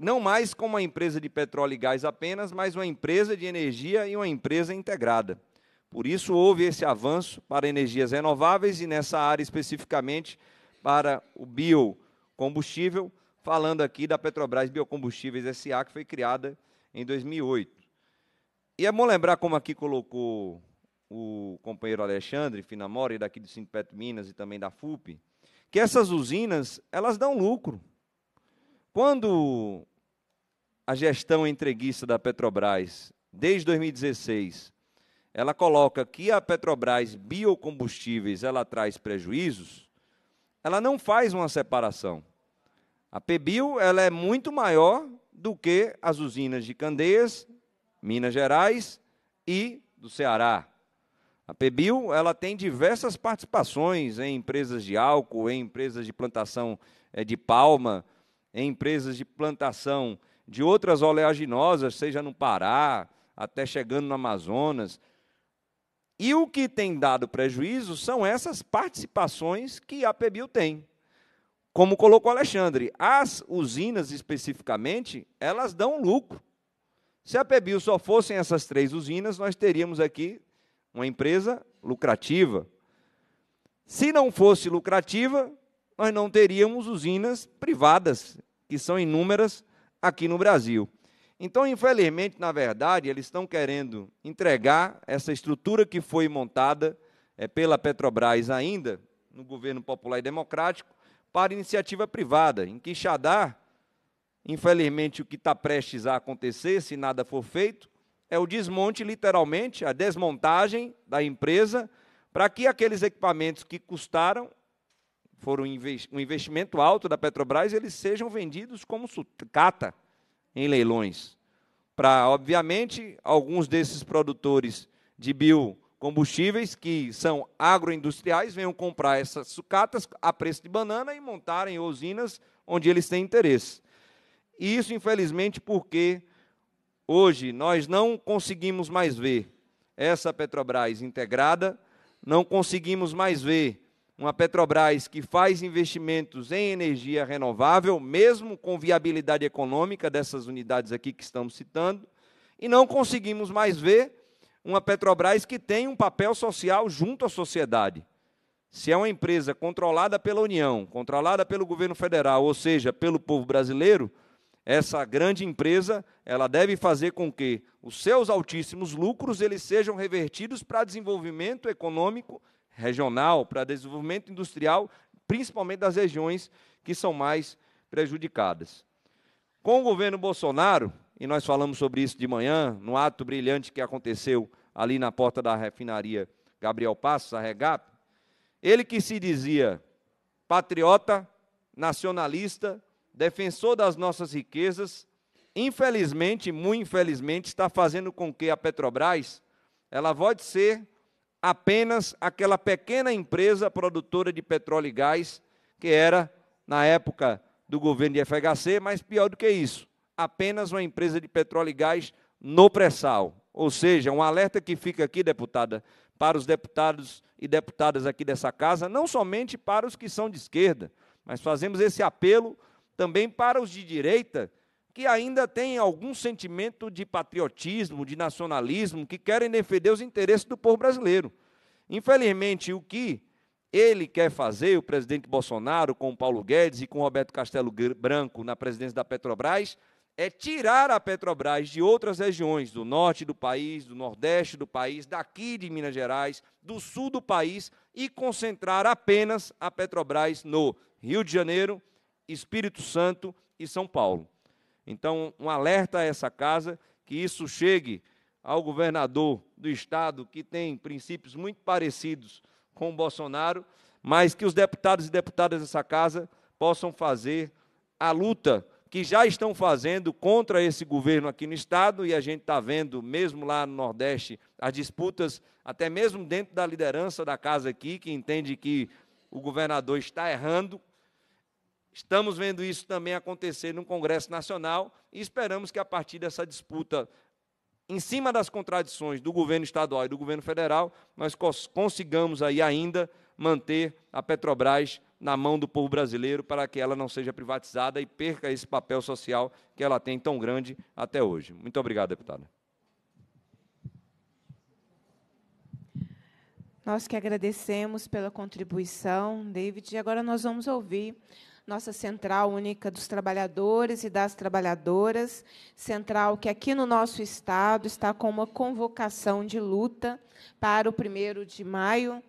não mais como uma empresa de petróleo e gás apenas, mas uma empresa de energia e uma empresa integrada. Por isso, houve esse avanço para energias renováveis e, nessa área especificamente, para o biocombustível, falando aqui da Petrobras Biocombustíveis SA, que foi criada em 2008. E é bom lembrar, como aqui colocou o companheiro Alexandre Finamori, daqui do Simpet Minas e também da FUP, que essas usinas, elas dão lucro. Quando a gestão entreguista da Petrobras desde 2016, ela coloca que a Petrobras biocombustíveis ela traz prejuízos, ela não faz uma separação. A PBio ela é muito maior do que as usinas de Candeias, Minas Gerais e do Ceará. A PBio ela tem diversas participações em empresas de álcool, em empresas de plantação eh, de palma, em empresas de plantação de outras oleaginosas, seja no Pará, até chegando no Amazonas. E o que tem dado prejuízo são essas participações que a PBIL tem. Como colocou Alexandre, as usinas especificamente, elas dão lucro. Se a PBIL só fossem essas três usinas, nós teríamos aqui uma empresa lucrativa. Se não fosse lucrativa, nós não teríamos usinas privadas, que são inúmeras aqui no Brasil. Então, infelizmente, na verdade, eles estão querendo entregar essa estrutura que foi montada é, pela Petrobras ainda, no governo popular e democrático, para iniciativa privada, em Quixadá, infelizmente, o que está prestes a acontecer, se nada for feito, é o desmonte, literalmente, a desmontagem da empresa, para que aqueles equipamentos que custaram foram um investimento alto da Petrobras, eles sejam vendidos como sucata em leilões. Para, obviamente, alguns desses produtores de biocombustíveis, que são agroindustriais, venham comprar essas sucatas a preço de banana e montarem usinas onde eles têm interesse. E isso, infelizmente, porque hoje nós não conseguimos mais ver essa Petrobras integrada, não conseguimos mais ver uma Petrobras que faz investimentos em energia renovável, mesmo com viabilidade econômica dessas unidades aqui que estamos citando, e não conseguimos mais ver uma Petrobras que tem um papel social junto à sociedade. Se é uma empresa controlada pela União, controlada pelo governo federal, ou seja, pelo povo brasileiro, essa grande empresa, ela deve fazer com que os seus altíssimos lucros eles sejam revertidos para desenvolvimento econômico regional, para desenvolvimento industrial, principalmente das regiões que são mais prejudicadas. Com o governo Bolsonaro, e nós falamos sobre isso de manhã, no ato brilhante que aconteceu ali na porta da refinaria Gabriel Passos, a Regap, ele que se dizia patriota, nacionalista, defensor das nossas riquezas, infelizmente, muito infelizmente, está fazendo com que a Petrobras ela volte a ser apenas aquela pequena empresa produtora de petróleo e gás, que era, na época do governo de FHC, mas pior do que isso, apenas uma empresa de petróleo e gás no pré-sal. Ou seja, um alerta que fica aqui, deputada, para os deputados e deputadas aqui dessa casa, não somente para os que são de esquerda, mas fazemos esse apelo também para os de direita que ainda têm algum sentimento de patriotismo, de nacionalismo, que querem defender os interesses do povo brasileiro. Infelizmente, o que ele quer fazer, o presidente Bolsonaro, com o Paulo Guedes e com o Roberto Castelo Branco na presidência da Petrobras, é tirar a Petrobras de outras regiões, do norte do país, do nordeste do país, daqui de Minas Gerais, do sul do país, e concentrar apenas a Petrobras no Rio de Janeiro, Espírito Santo e São Paulo. Então, um alerta a essa casa que isso chegue ao governador do estado que tem princípios muito parecidos com o Bolsonaro, mas que os deputados e deputadas dessa casa possam fazer a luta que já estão fazendo contra esse governo aqui no Estado, e a gente está vendo, mesmo lá no Nordeste, as disputas, até mesmo dentro da liderança da casa aqui, que entende que o governador está errando Estamos vendo isso também acontecer no Congresso Nacional e esperamos que, a partir dessa disputa, em cima das contradições do governo estadual e do governo federal, nós consigamos aí ainda manter a Petrobras na mão do povo brasileiro para que ela não seja privatizada e perca esse papel social que ela tem tão grande até hoje. Muito obrigado, deputada. Nós que agradecemos pela contribuição, David, e agora nós vamos ouvir nossa Central Única dos Trabalhadores e das Trabalhadoras, central que aqui no nosso estado está com uma convocação de luta para o 1 de maio.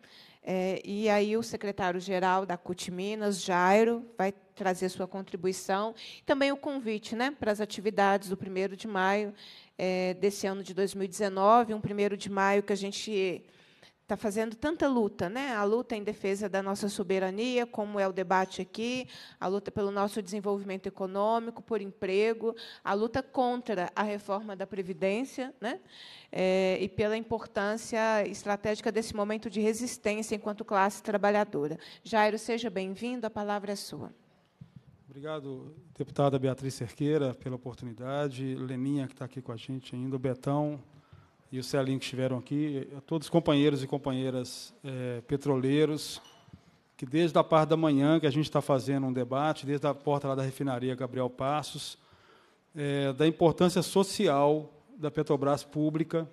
É, e aí o secretário-geral da CUT Minas, Jairo, vai trazer sua contribuição. Também o convite né, para as atividades do 1 de maio é, desse ano de 2019, um 1 de maio que a gente está fazendo tanta luta, né? A luta em defesa da nossa soberania, como é o debate aqui, a luta pelo nosso desenvolvimento econômico, por emprego, a luta contra a reforma da previdência, né? É, e pela importância estratégica desse momento de resistência enquanto classe trabalhadora. Jairo, seja bem-vindo. A palavra é sua. Obrigado, deputada Beatriz Cerqueira, pela oportunidade. Leninha, que está aqui com a gente ainda, o Betão, e o Celinho que estiveram aqui, a todos os companheiros e companheiras é, petroleiros, que desde a parte da manhã que a gente está fazendo um debate, desde a porta lá da refinaria Gabriel Passos, é, da importância social da Petrobras pública,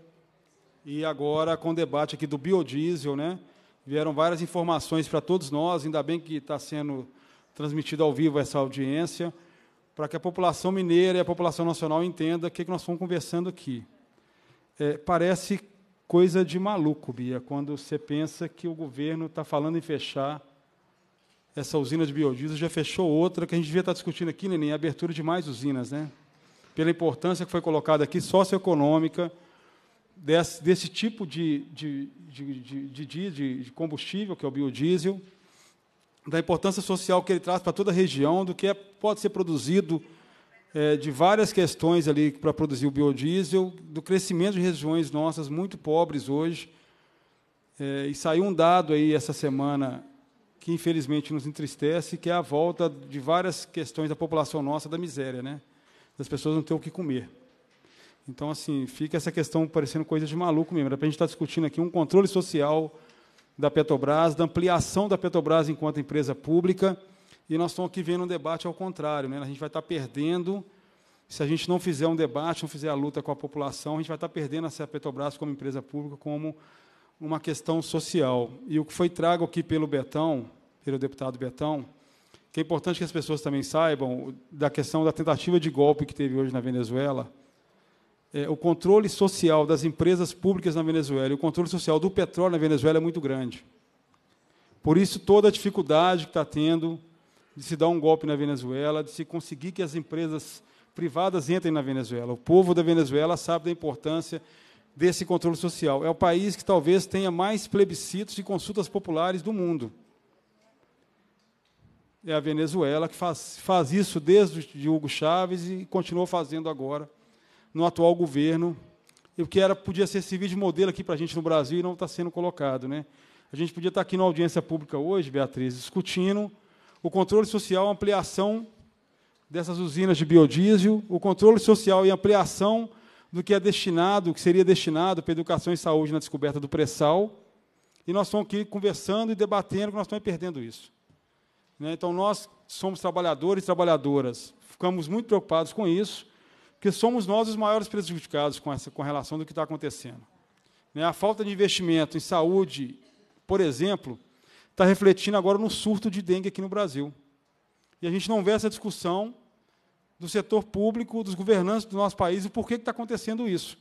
e agora com o debate aqui do biodiesel, né? Vieram várias informações para todos nós, ainda bem que está sendo transmitida ao vivo essa audiência, para que a população mineira e a população nacional entenda o que, é que nós estamos conversando aqui. É, parece coisa de maluco, Bia, quando você pensa que o governo está falando em fechar essa usina de biodiesel, já fechou outra que a gente devia estar tá discutindo aqui, Neném, a abertura de mais usinas, né? Pela importância que foi colocada aqui, socioeconômica, desse, desse tipo de, de, de, de, de combustível, que é o biodiesel, da importância social que ele traz para toda a região, do que é, pode ser produzido é, de várias questões ali para produzir o biodiesel, do crescimento de regiões nossas muito pobres hoje. É, e saiu um dado aí essa semana que infelizmente nos entristece, que é a volta de várias questões da população nossa da miséria, né? Das pessoas não ter o que comer. Então, assim, fica essa questão parecendo coisa de maluco mesmo. Era para a gente estar tá discutindo aqui um controle social da Petrobras, da ampliação da Petrobras enquanto empresa pública e nós estamos aqui vendo um debate ao contrário, né? a gente vai estar perdendo, se a gente não fizer um debate, não fizer a luta com a população, a gente vai estar perdendo essa Petrobras como empresa pública, como uma questão social. E o que foi trago aqui pelo Betão, pelo deputado Betão, que é importante que as pessoas também saibam da questão da tentativa de golpe que teve hoje na Venezuela, é, o controle social das empresas públicas na Venezuela e o controle social do petróleo na Venezuela é muito grande. Por isso, toda a dificuldade que está tendo de se dar um golpe na Venezuela, de se conseguir que as empresas privadas entrem na Venezuela. O povo da Venezuela sabe da importância desse controle social. É o país que talvez tenha mais plebiscitos e consultas populares do mundo. É a Venezuela que faz, faz isso desde Hugo Chávez e continua fazendo agora no atual governo. E o que era podia ser servir de modelo aqui para a gente no Brasil e não está sendo colocado, né? A gente podia estar tá aqui na audiência pública hoje, Beatriz, discutindo o controle social, é a ampliação dessas usinas de biodiesel, o controle social e ampliação do que é destinado, que seria destinado para educação e saúde na descoberta do pré-sal. E nós estamos aqui conversando e debatendo que nós estamos perdendo isso. Né? Então, nós somos trabalhadores e trabalhadoras, ficamos muito preocupados com isso, porque somos nós os maiores prejudicados com, essa, com relação do que está acontecendo. Né? A falta de investimento em saúde, por exemplo, está refletindo agora no surto de dengue aqui no Brasil. E a gente não vê essa discussão do setor público, dos governantes do nosso país, e por que está acontecendo isso.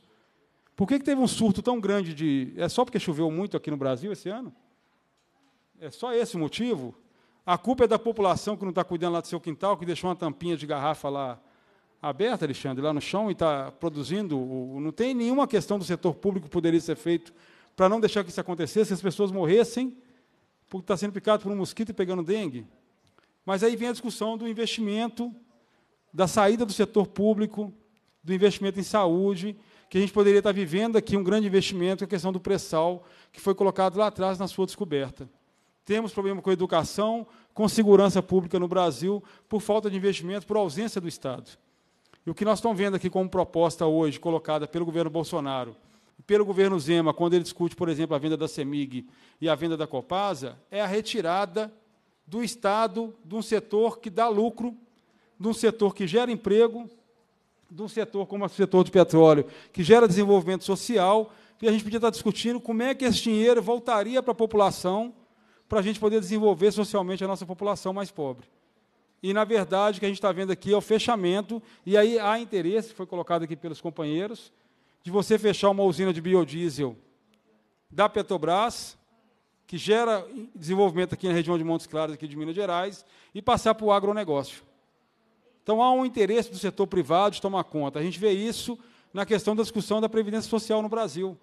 Por que, que teve um surto tão grande de. É só porque choveu muito aqui no Brasil esse ano? É só esse o motivo? A culpa é da população que não está cuidando lá do seu quintal, que deixou uma tampinha de garrafa lá aberta, Alexandre, lá no chão e está produzindo. Não tem nenhuma questão do setor público que poderia ser feito para não deixar que isso acontecesse, se as pessoas morressem porque está sendo picado por um mosquito e pegando dengue. Mas aí vem a discussão do investimento, da saída do setor público, do investimento em saúde, que a gente poderia estar vivendo aqui um grande investimento, que é a questão do pré-sal, que foi colocado lá atrás na sua descoberta. Temos problema com a educação, com segurança pública no Brasil, por falta de investimento, por ausência do Estado. E o que nós estamos vendo aqui como proposta hoje, colocada pelo governo Bolsonaro, pelo governo Zema, quando ele discute, por exemplo, a venda da CEMIG e a venda da Copasa, é a retirada do Estado de um setor que dá lucro, de um setor que gera emprego, de um setor como o setor do petróleo, que gera desenvolvimento social, e a gente podia estar discutindo como é que esse dinheiro voltaria para a população, para a gente poder desenvolver socialmente a nossa população mais pobre. E, na verdade, o que a gente está vendo aqui é o fechamento, e aí há interesse, foi colocado aqui pelos companheiros, de você fechar uma usina de biodiesel da Petrobras, que gera desenvolvimento aqui na região de Montes Claros, aqui de Minas Gerais, e passar para o agronegócio. Então há um interesse do setor privado de tomar conta. A gente vê isso na questão da discussão da previdência social no Brasil.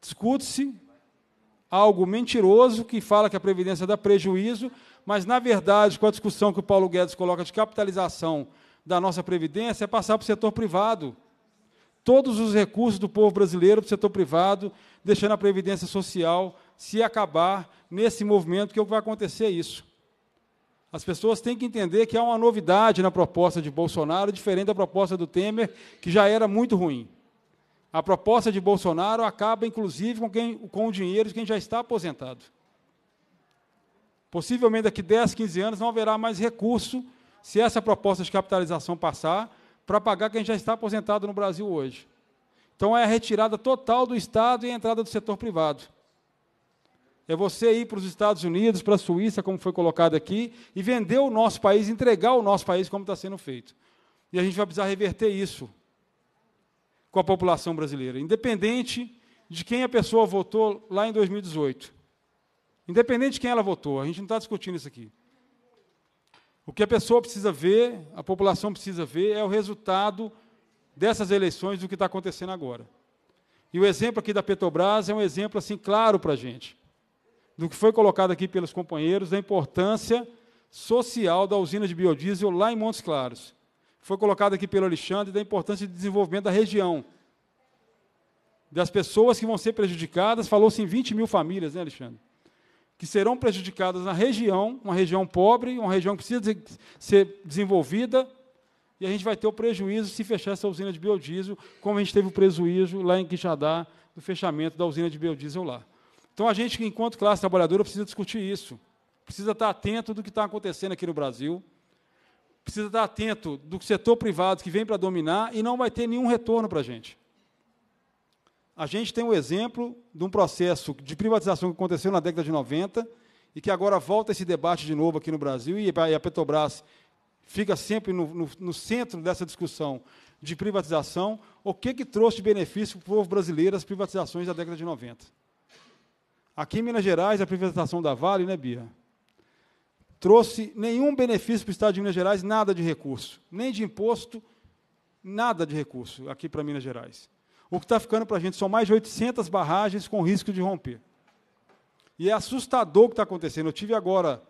Discute-se algo mentiroso que fala que a previdência dá prejuízo, mas na verdade, com a discussão que o Paulo Guedes coloca de capitalização da nossa previdência, é passar para o setor privado todos os recursos do povo brasileiro para o setor privado, deixando a previdência social se acabar nesse movimento, é que vai acontecer isso. As pessoas têm que entender que há uma novidade na proposta de Bolsonaro, diferente da proposta do Temer, que já era muito ruim. A proposta de Bolsonaro acaba, inclusive, com, quem, com o dinheiro de quem já está aposentado. Possivelmente daqui 10, 15 anos não haverá mais recurso se essa proposta de capitalização passar para pagar quem já está aposentado no Brasil hoje. Então é a retirada total do Estado e a entrada do setor privado. É você ir para os Estados Unidos, para a Suíça, como foi colocado aqui, e vender o nosso país, entregar o nosso país como está sendo feito. E a gente vai precisar reverter isso com a população brasileira, independente de quem a pessoa votou lá em 2018. Independente de quem ela votou, a gente não está discutindo isso aqui. O que a pessoa precisa ver, a população precisa ver, é o resultado dessas eleições do que está acontecendo agora. E o exemplo aqui da Petrobras é um exemplo assim claro para a gente, do que foi colocado aqui pelos companheiros, da importância social da usina de biodiesel lá em Montes Claros. Foi colocado aqui pelo Alexandre da importância de desenvolvimento da região, das pessoas que vão ser prejudicadas, falou-se em 20 mil famílias, né, Alexandre? que serão prejudicadas na região, uma região pobre, uma região que precisa de ser desenvolvida, e a gente vai ter o prejuízo se fechar essa usina de biodiesel, como a gente teve o prejuízo lá em Quixadá, do fechamento da usina de biodiesel lá. Então, a gente, enquanto classe trabalhadora, precisa discutir isso. Precisa estar atento do que está acontecendo aqui no Brasil. Precisa estar atento do setor privado que vem para dominar e não vai ter nenhum retorno para a gente a gente tem o um exemplo de um processo de privatização que aconteceu na década de 90 e que agora volta esse debate de novo aqui no Brasil e a Petrobras fica sempre no, no, no centro dessa discussão de privatização. O que, que trouxe benefício para o povo brasileiro as privatizações da década de 90? Aqui em Minas Gerais, a privatização da Vale, né, Bia? Trouxe nenhum benefício para o Estado de Minas Gerais, nada de recurso, nem de imposto, nada de recurso aqui para Minas Gerais. O que está ficando para a gente são mais de 800 barragens com risco de romper. E é assustador o que está acontecendo. Eu tive agora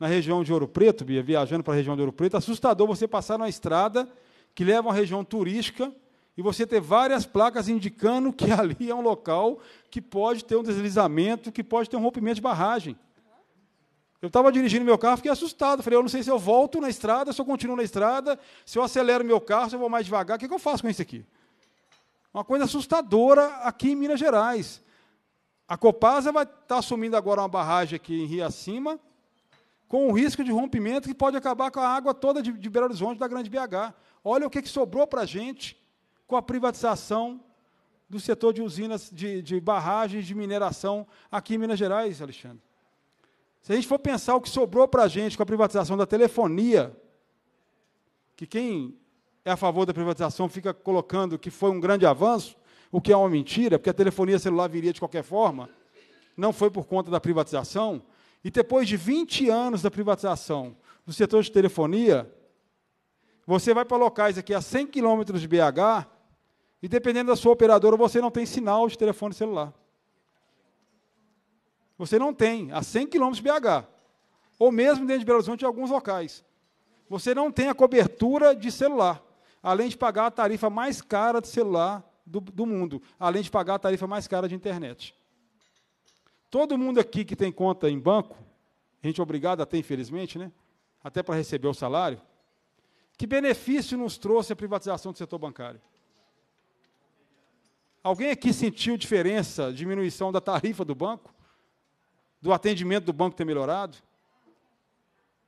na região de Ouro Preto, Bia, viajando para a região de Ouro Preto, assustador você passar numa estrada que leva a uma região turística e você ter várias placas indicando que [laughs] ali é um local que pode ter um deslizamento, que pode ter um rompimento de barragem. Eu estava dirigindo meu carro, fiquei assustado. Falei, eu não sei se eu volto na estrada, se eu continuo na estrada, se eu acelero meu carro, se eu vou mais devagar, o que, que eu faço com isso aqui? Uma coisa assustadora aqui em Minas Gerais. A Copasa vai estar tá assumindo agora uma barragem aqui em Rio Acima, com o risco de rompimento que pode acabar com a água toda de, de Belo Horizonte, da Grande BH. Olha o que, que sobrou para a gente com a privatização do setor de usinas, de, de barragens, de mineração aqui em Minas Gerais, Alexandre. Se a gente for pensar o que sobrou para a gente com a privatização da telefonia, que quem é a favor da privatização fica colocando que foi um grande avanço, o que é uma mentira, porque a telefonia celular viria de qualquer forma, não foi por conta da privatização. E depois de 20 anos da privatização do setor de telefonia, você vai para locais aqui a 100 quilômetros de BH, e dependendo da sua operadora, você não tem sinal de telefone celular. Você não tem, a 100 quilômetros de BH, ou mesmo dentro de Belo Horizonte, em alguns locais. Você não tem a cobertura de celular além de pagar a tarifa mais cara de celular do, do mundo, além de pagar a tarifa mais cara de internet. Todo mundo aqui que tem conta em banco, a gente é obrigado até, infelizmente, né? até para receber o salário, que benefício nos trouxe a privatização do setor bancário? Alguém aqui sentiu diferença, diminuição da tarifa do banco? Do atendimento do banco ter melhorado?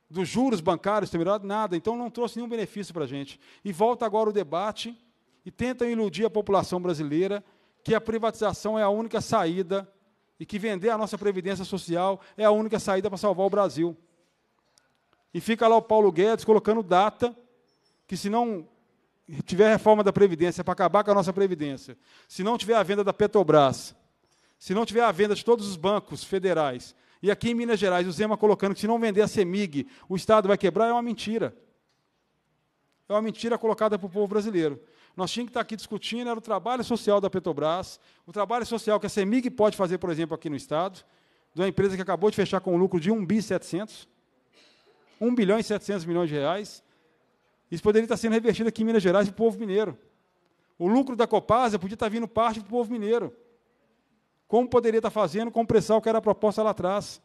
dos juros bancários ter melhorado, nada. Então não trouxe nenhum benefício para a gente. E volta agora o debate e tentam iludir a população brasileira que a privatização é a única saída e que vender a nossa previdência social é a única saída para salvar o Brasil. E fica lá o Paulo Guedes colocando data que se não tiver reforma da previdência para acabar com a nossa previdência, se não tiver a venda da Petrobras, se não tiver a venda de todos os bancos federais, e aqui em Minas Gerais, o Zema colocando que se não vender a CEMIG, o Estado vai quebrar, é uma mentira. É uma mentira colocada para o povo brasileiro. Nós tínhamos que estar aqui discutindo era o trabalho social da Petrobras, o trabalho social que a CEMIG pode fazer, por exemplo, aqui no Estado, de uma empresa que acabou de fechar com um lucro de 1 bi 700, 1 bilhão e 700 milhões de reais. Isso poderia estar sendo revertido aqui em Minas Gerais para o povo mineiro. O lucro da Copasa podia estar vindo parte para o povo mineiro. Como poderia estar fazendo com o que era a proposta lá atrás?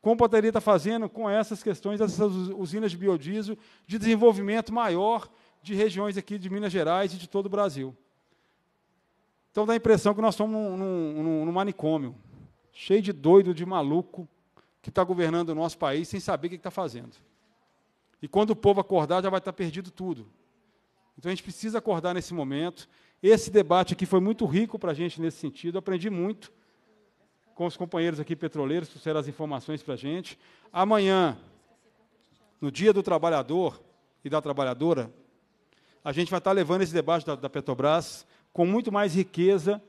Como poderia estar fazendo com essas questões essas usinas de biodiesel, de desenvolvimento maior de regiões aqui de Minas Gerais e de todo o Brasil? Então dá a impressão que nós estamos num, num, num manicômio, cheio de doido, de maluco, que está governando o nosso país sem saber o que está fazendo. E quando o povo acordar, já vai estar perdido tudo. Então a gente precisa acordar nesse momento. Esse debate aqui foi muito rico para a gente nesse sentido, aprendi muito com os companheiros aqui petroleiros, que trouxeram as informações para a gente. Amanhã, no Dia do Trabalhador e da Trabalhadora, a gente vai estar tá levando esse debate da, da Petrobras com muito mais riqueza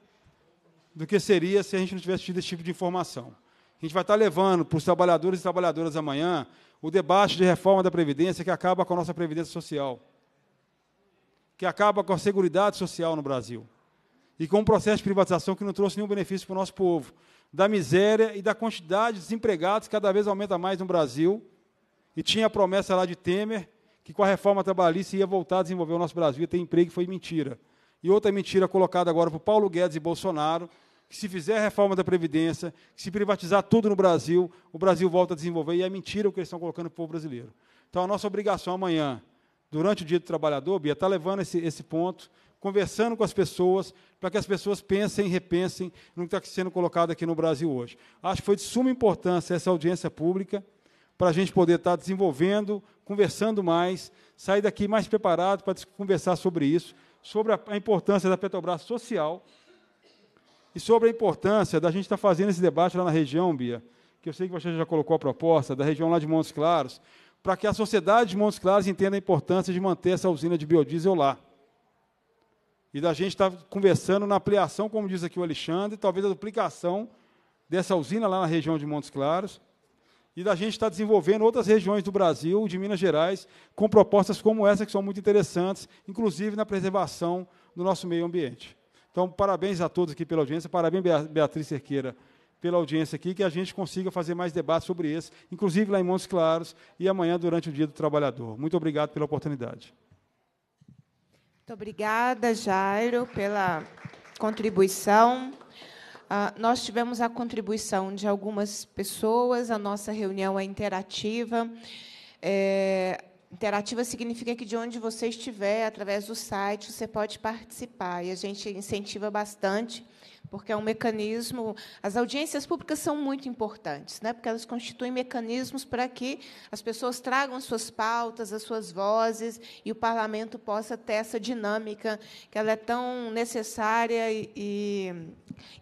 do que seria se a gente não tivesse tido esse tipo de informação. A gente vai estar tá levando para os trabalhadores e trabalhadoras amanhã o debate de reforma da Previdência que acaba com a nossa Previdência Social que acaba com a Seguridade Social no Brasil e com um processo de privatização que não trouxe nenhum benefício para o nosso povo, da miséria e da quantidade de desempregados que cada vez aumenta mais no Brasil. E tinha a promessa lá de Temer que com a reforma trabalhista ia voltar a desenvolver o nosso Brasil, ia ter emprego, e foi mentira. E outra mentira colocada agora por Paulo Guedes e Bolsonaro, que se fizer a reforma da Previdência, que se privatizar tudo no Brasil, o Brasil volta a desenvolver, e é mentira o que eles estão colocando para o povo brasileiro. Então, a nossa obrigação amanhã durante o Dia do Trabalhador, Bia, está levando esse, esse ponto, conversando com as pessoas, para que as pessoas pensem e repensem no que está sendo colocado aqui no Brasil hoje. Acho que foi de suma importância essa audiência pública, para a gente poder estar tá desenvolvendo, conversando mais, sair daqui mais preparado para conversar sobre isso, sobre a, a importância da Petrobras social e sobre a importância da gente estar tá fazendo esse debate lá na região, Bia, que eu sei que você já colocou a proposta, da região lá de Montes Claros, para que a sociedade de Montes Claros entenda a importância de manter essa usina de biodiesel lá. E da gente estar tá conversando na ampliação, como diz aqui o Alexandre, talvez a duplicação dessa usina lá na região de Montes Claros, e da gente estar tá desenvolvendo outras regiões do Brasil, de Minas Gerais, com propostas como essa, que são muito interessantes, inclusive na preservação do nosso meio ambiente. Então, parabéns a todos aqui pela audiência, parabéns, Beatriz Cerqueira, pela audiência aqui, que a gente consiga fazer mais debates sobre esse, inclusive lá em Montes Claros e amanhã durante o Dia do Trabalhador. Muito obrigado pela oportunidade. Muito obrigada, Jairo, pela contribuição. Ah, nós tivemos a contribuição de algumas pessoas, a nossa reunião é interativa. É, interativa significa que de onde você estiver, através do site, você pode participar. E a gente incentiva bastante porque é um mecanismo. As audiências públicas são muito importantes, né? porque elas constituem mecanismos para que as pessoas tragam suas pautas, as suas vozes, e o parlamento possa ter essa dinâmica que ela é tão necessária e, e,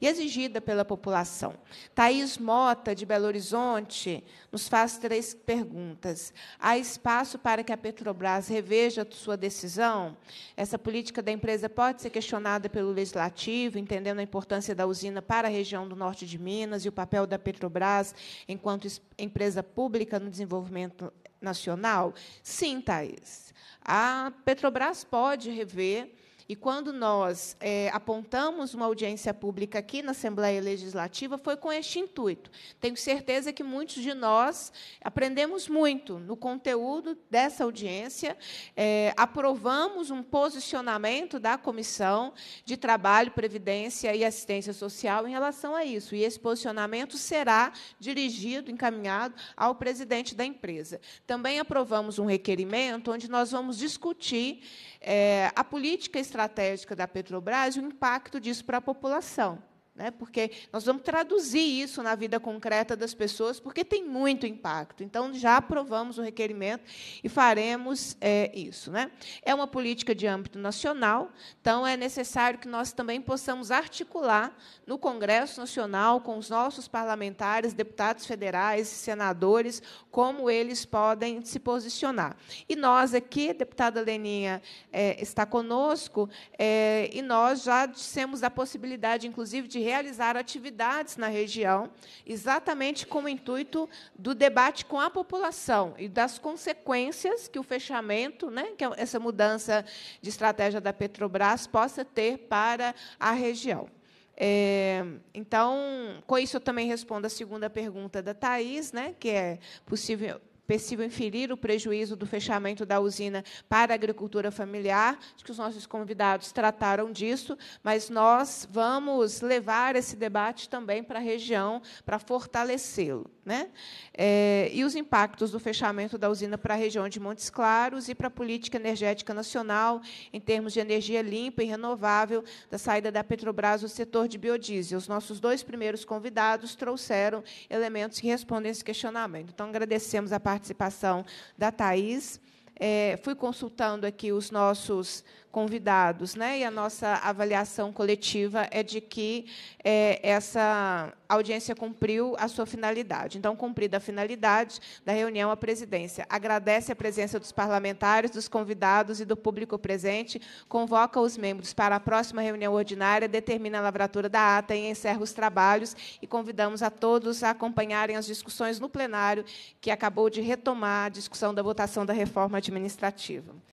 e exigida pela população. Thaís Mota, de Belo Horizonte, nos faz três perguntas. Há espaço para que a Petrobras reveja sua decisão? Essa política da empresa pode ser questionada pelo legislativo, entendendo a importância importância da usina para a região do norte de Minas e o papel da Petrobras enquanto empresa pública no desenvolvimento nacional? Sim, Thais. A Petrobras pode rever e quando nós é, apontamos uma audiência pública aqui na Assembleia Legislativa, foi com este intuito. Tenho certeza que muitos de nós aprendemos muito no conteúdo dessa audiência, é, aprovamos um posicionamento da Comissão de Trabalho, Previdência e Assistência Social em relação a isso. E esse posicionamento será dirigido, encaminhado ao presidente da empresa. Também aprovamos um requerimento onde nós vamos discutir é, a política estratégica da Petrobras, o impacto disso para a população né? porque nós vamos traduzir isso na vida concreta das pessoas, porque tem muito impacto. Então, já aprovamos o requerimento e faremos é, isso. Né? É uma política de âmbito nacional, então é necessário que nós também possamos articular no Congresso Nacional, com os nossos parlamentares, deputados federais, senadores, como eles podem se posicionar. E nós aqui, deputada Leninha é, está conosco, é, e nós já dissemos a possibilidade, inclusive, de realizar atividades na região, exatamente com o intuito do debate com a população e das consequências que o fechamento, né, que essa mudança de estratégia da Petrobras possa ter para a região. É, então, com isso eu também respondo a segunda pergunta da Thais, né, que é possível possível inferir o prejuízo do fechamento da usina para a agricultura familiar. que os nossos convidados trataram disso, mas nós vamos levar esse debate também para a região para fortalecê-lo. Né? É, e os impactos do fechamento da usina para a região de Montes Claros e para a política energética nacional, em termos de energia limpa e renovável, da saída da Petrobras do setor de biodiesel. Os nossos dois primeiros convidados trouxeram elementos que respondem a esse questionamento. Então, agradecemos a participação da Thais. É, eh, fui consultando aqui os nossos convidados, né? E a nossa avaliação coletiva é de que é, essa audiência cumpriu a sua finalidade. Então, cumprida a finalidade da reunião, a presidência agradece a presença dos parlamentares, dos convidados e do público presente, convoca os membros para a próxima reunião ordinária, determina a lavratura da ata e encerra os trabalhos e convidamos a todos a acompanharem as discussões no plenário que acabou de retomar a discussão da votação da reforma administrativa.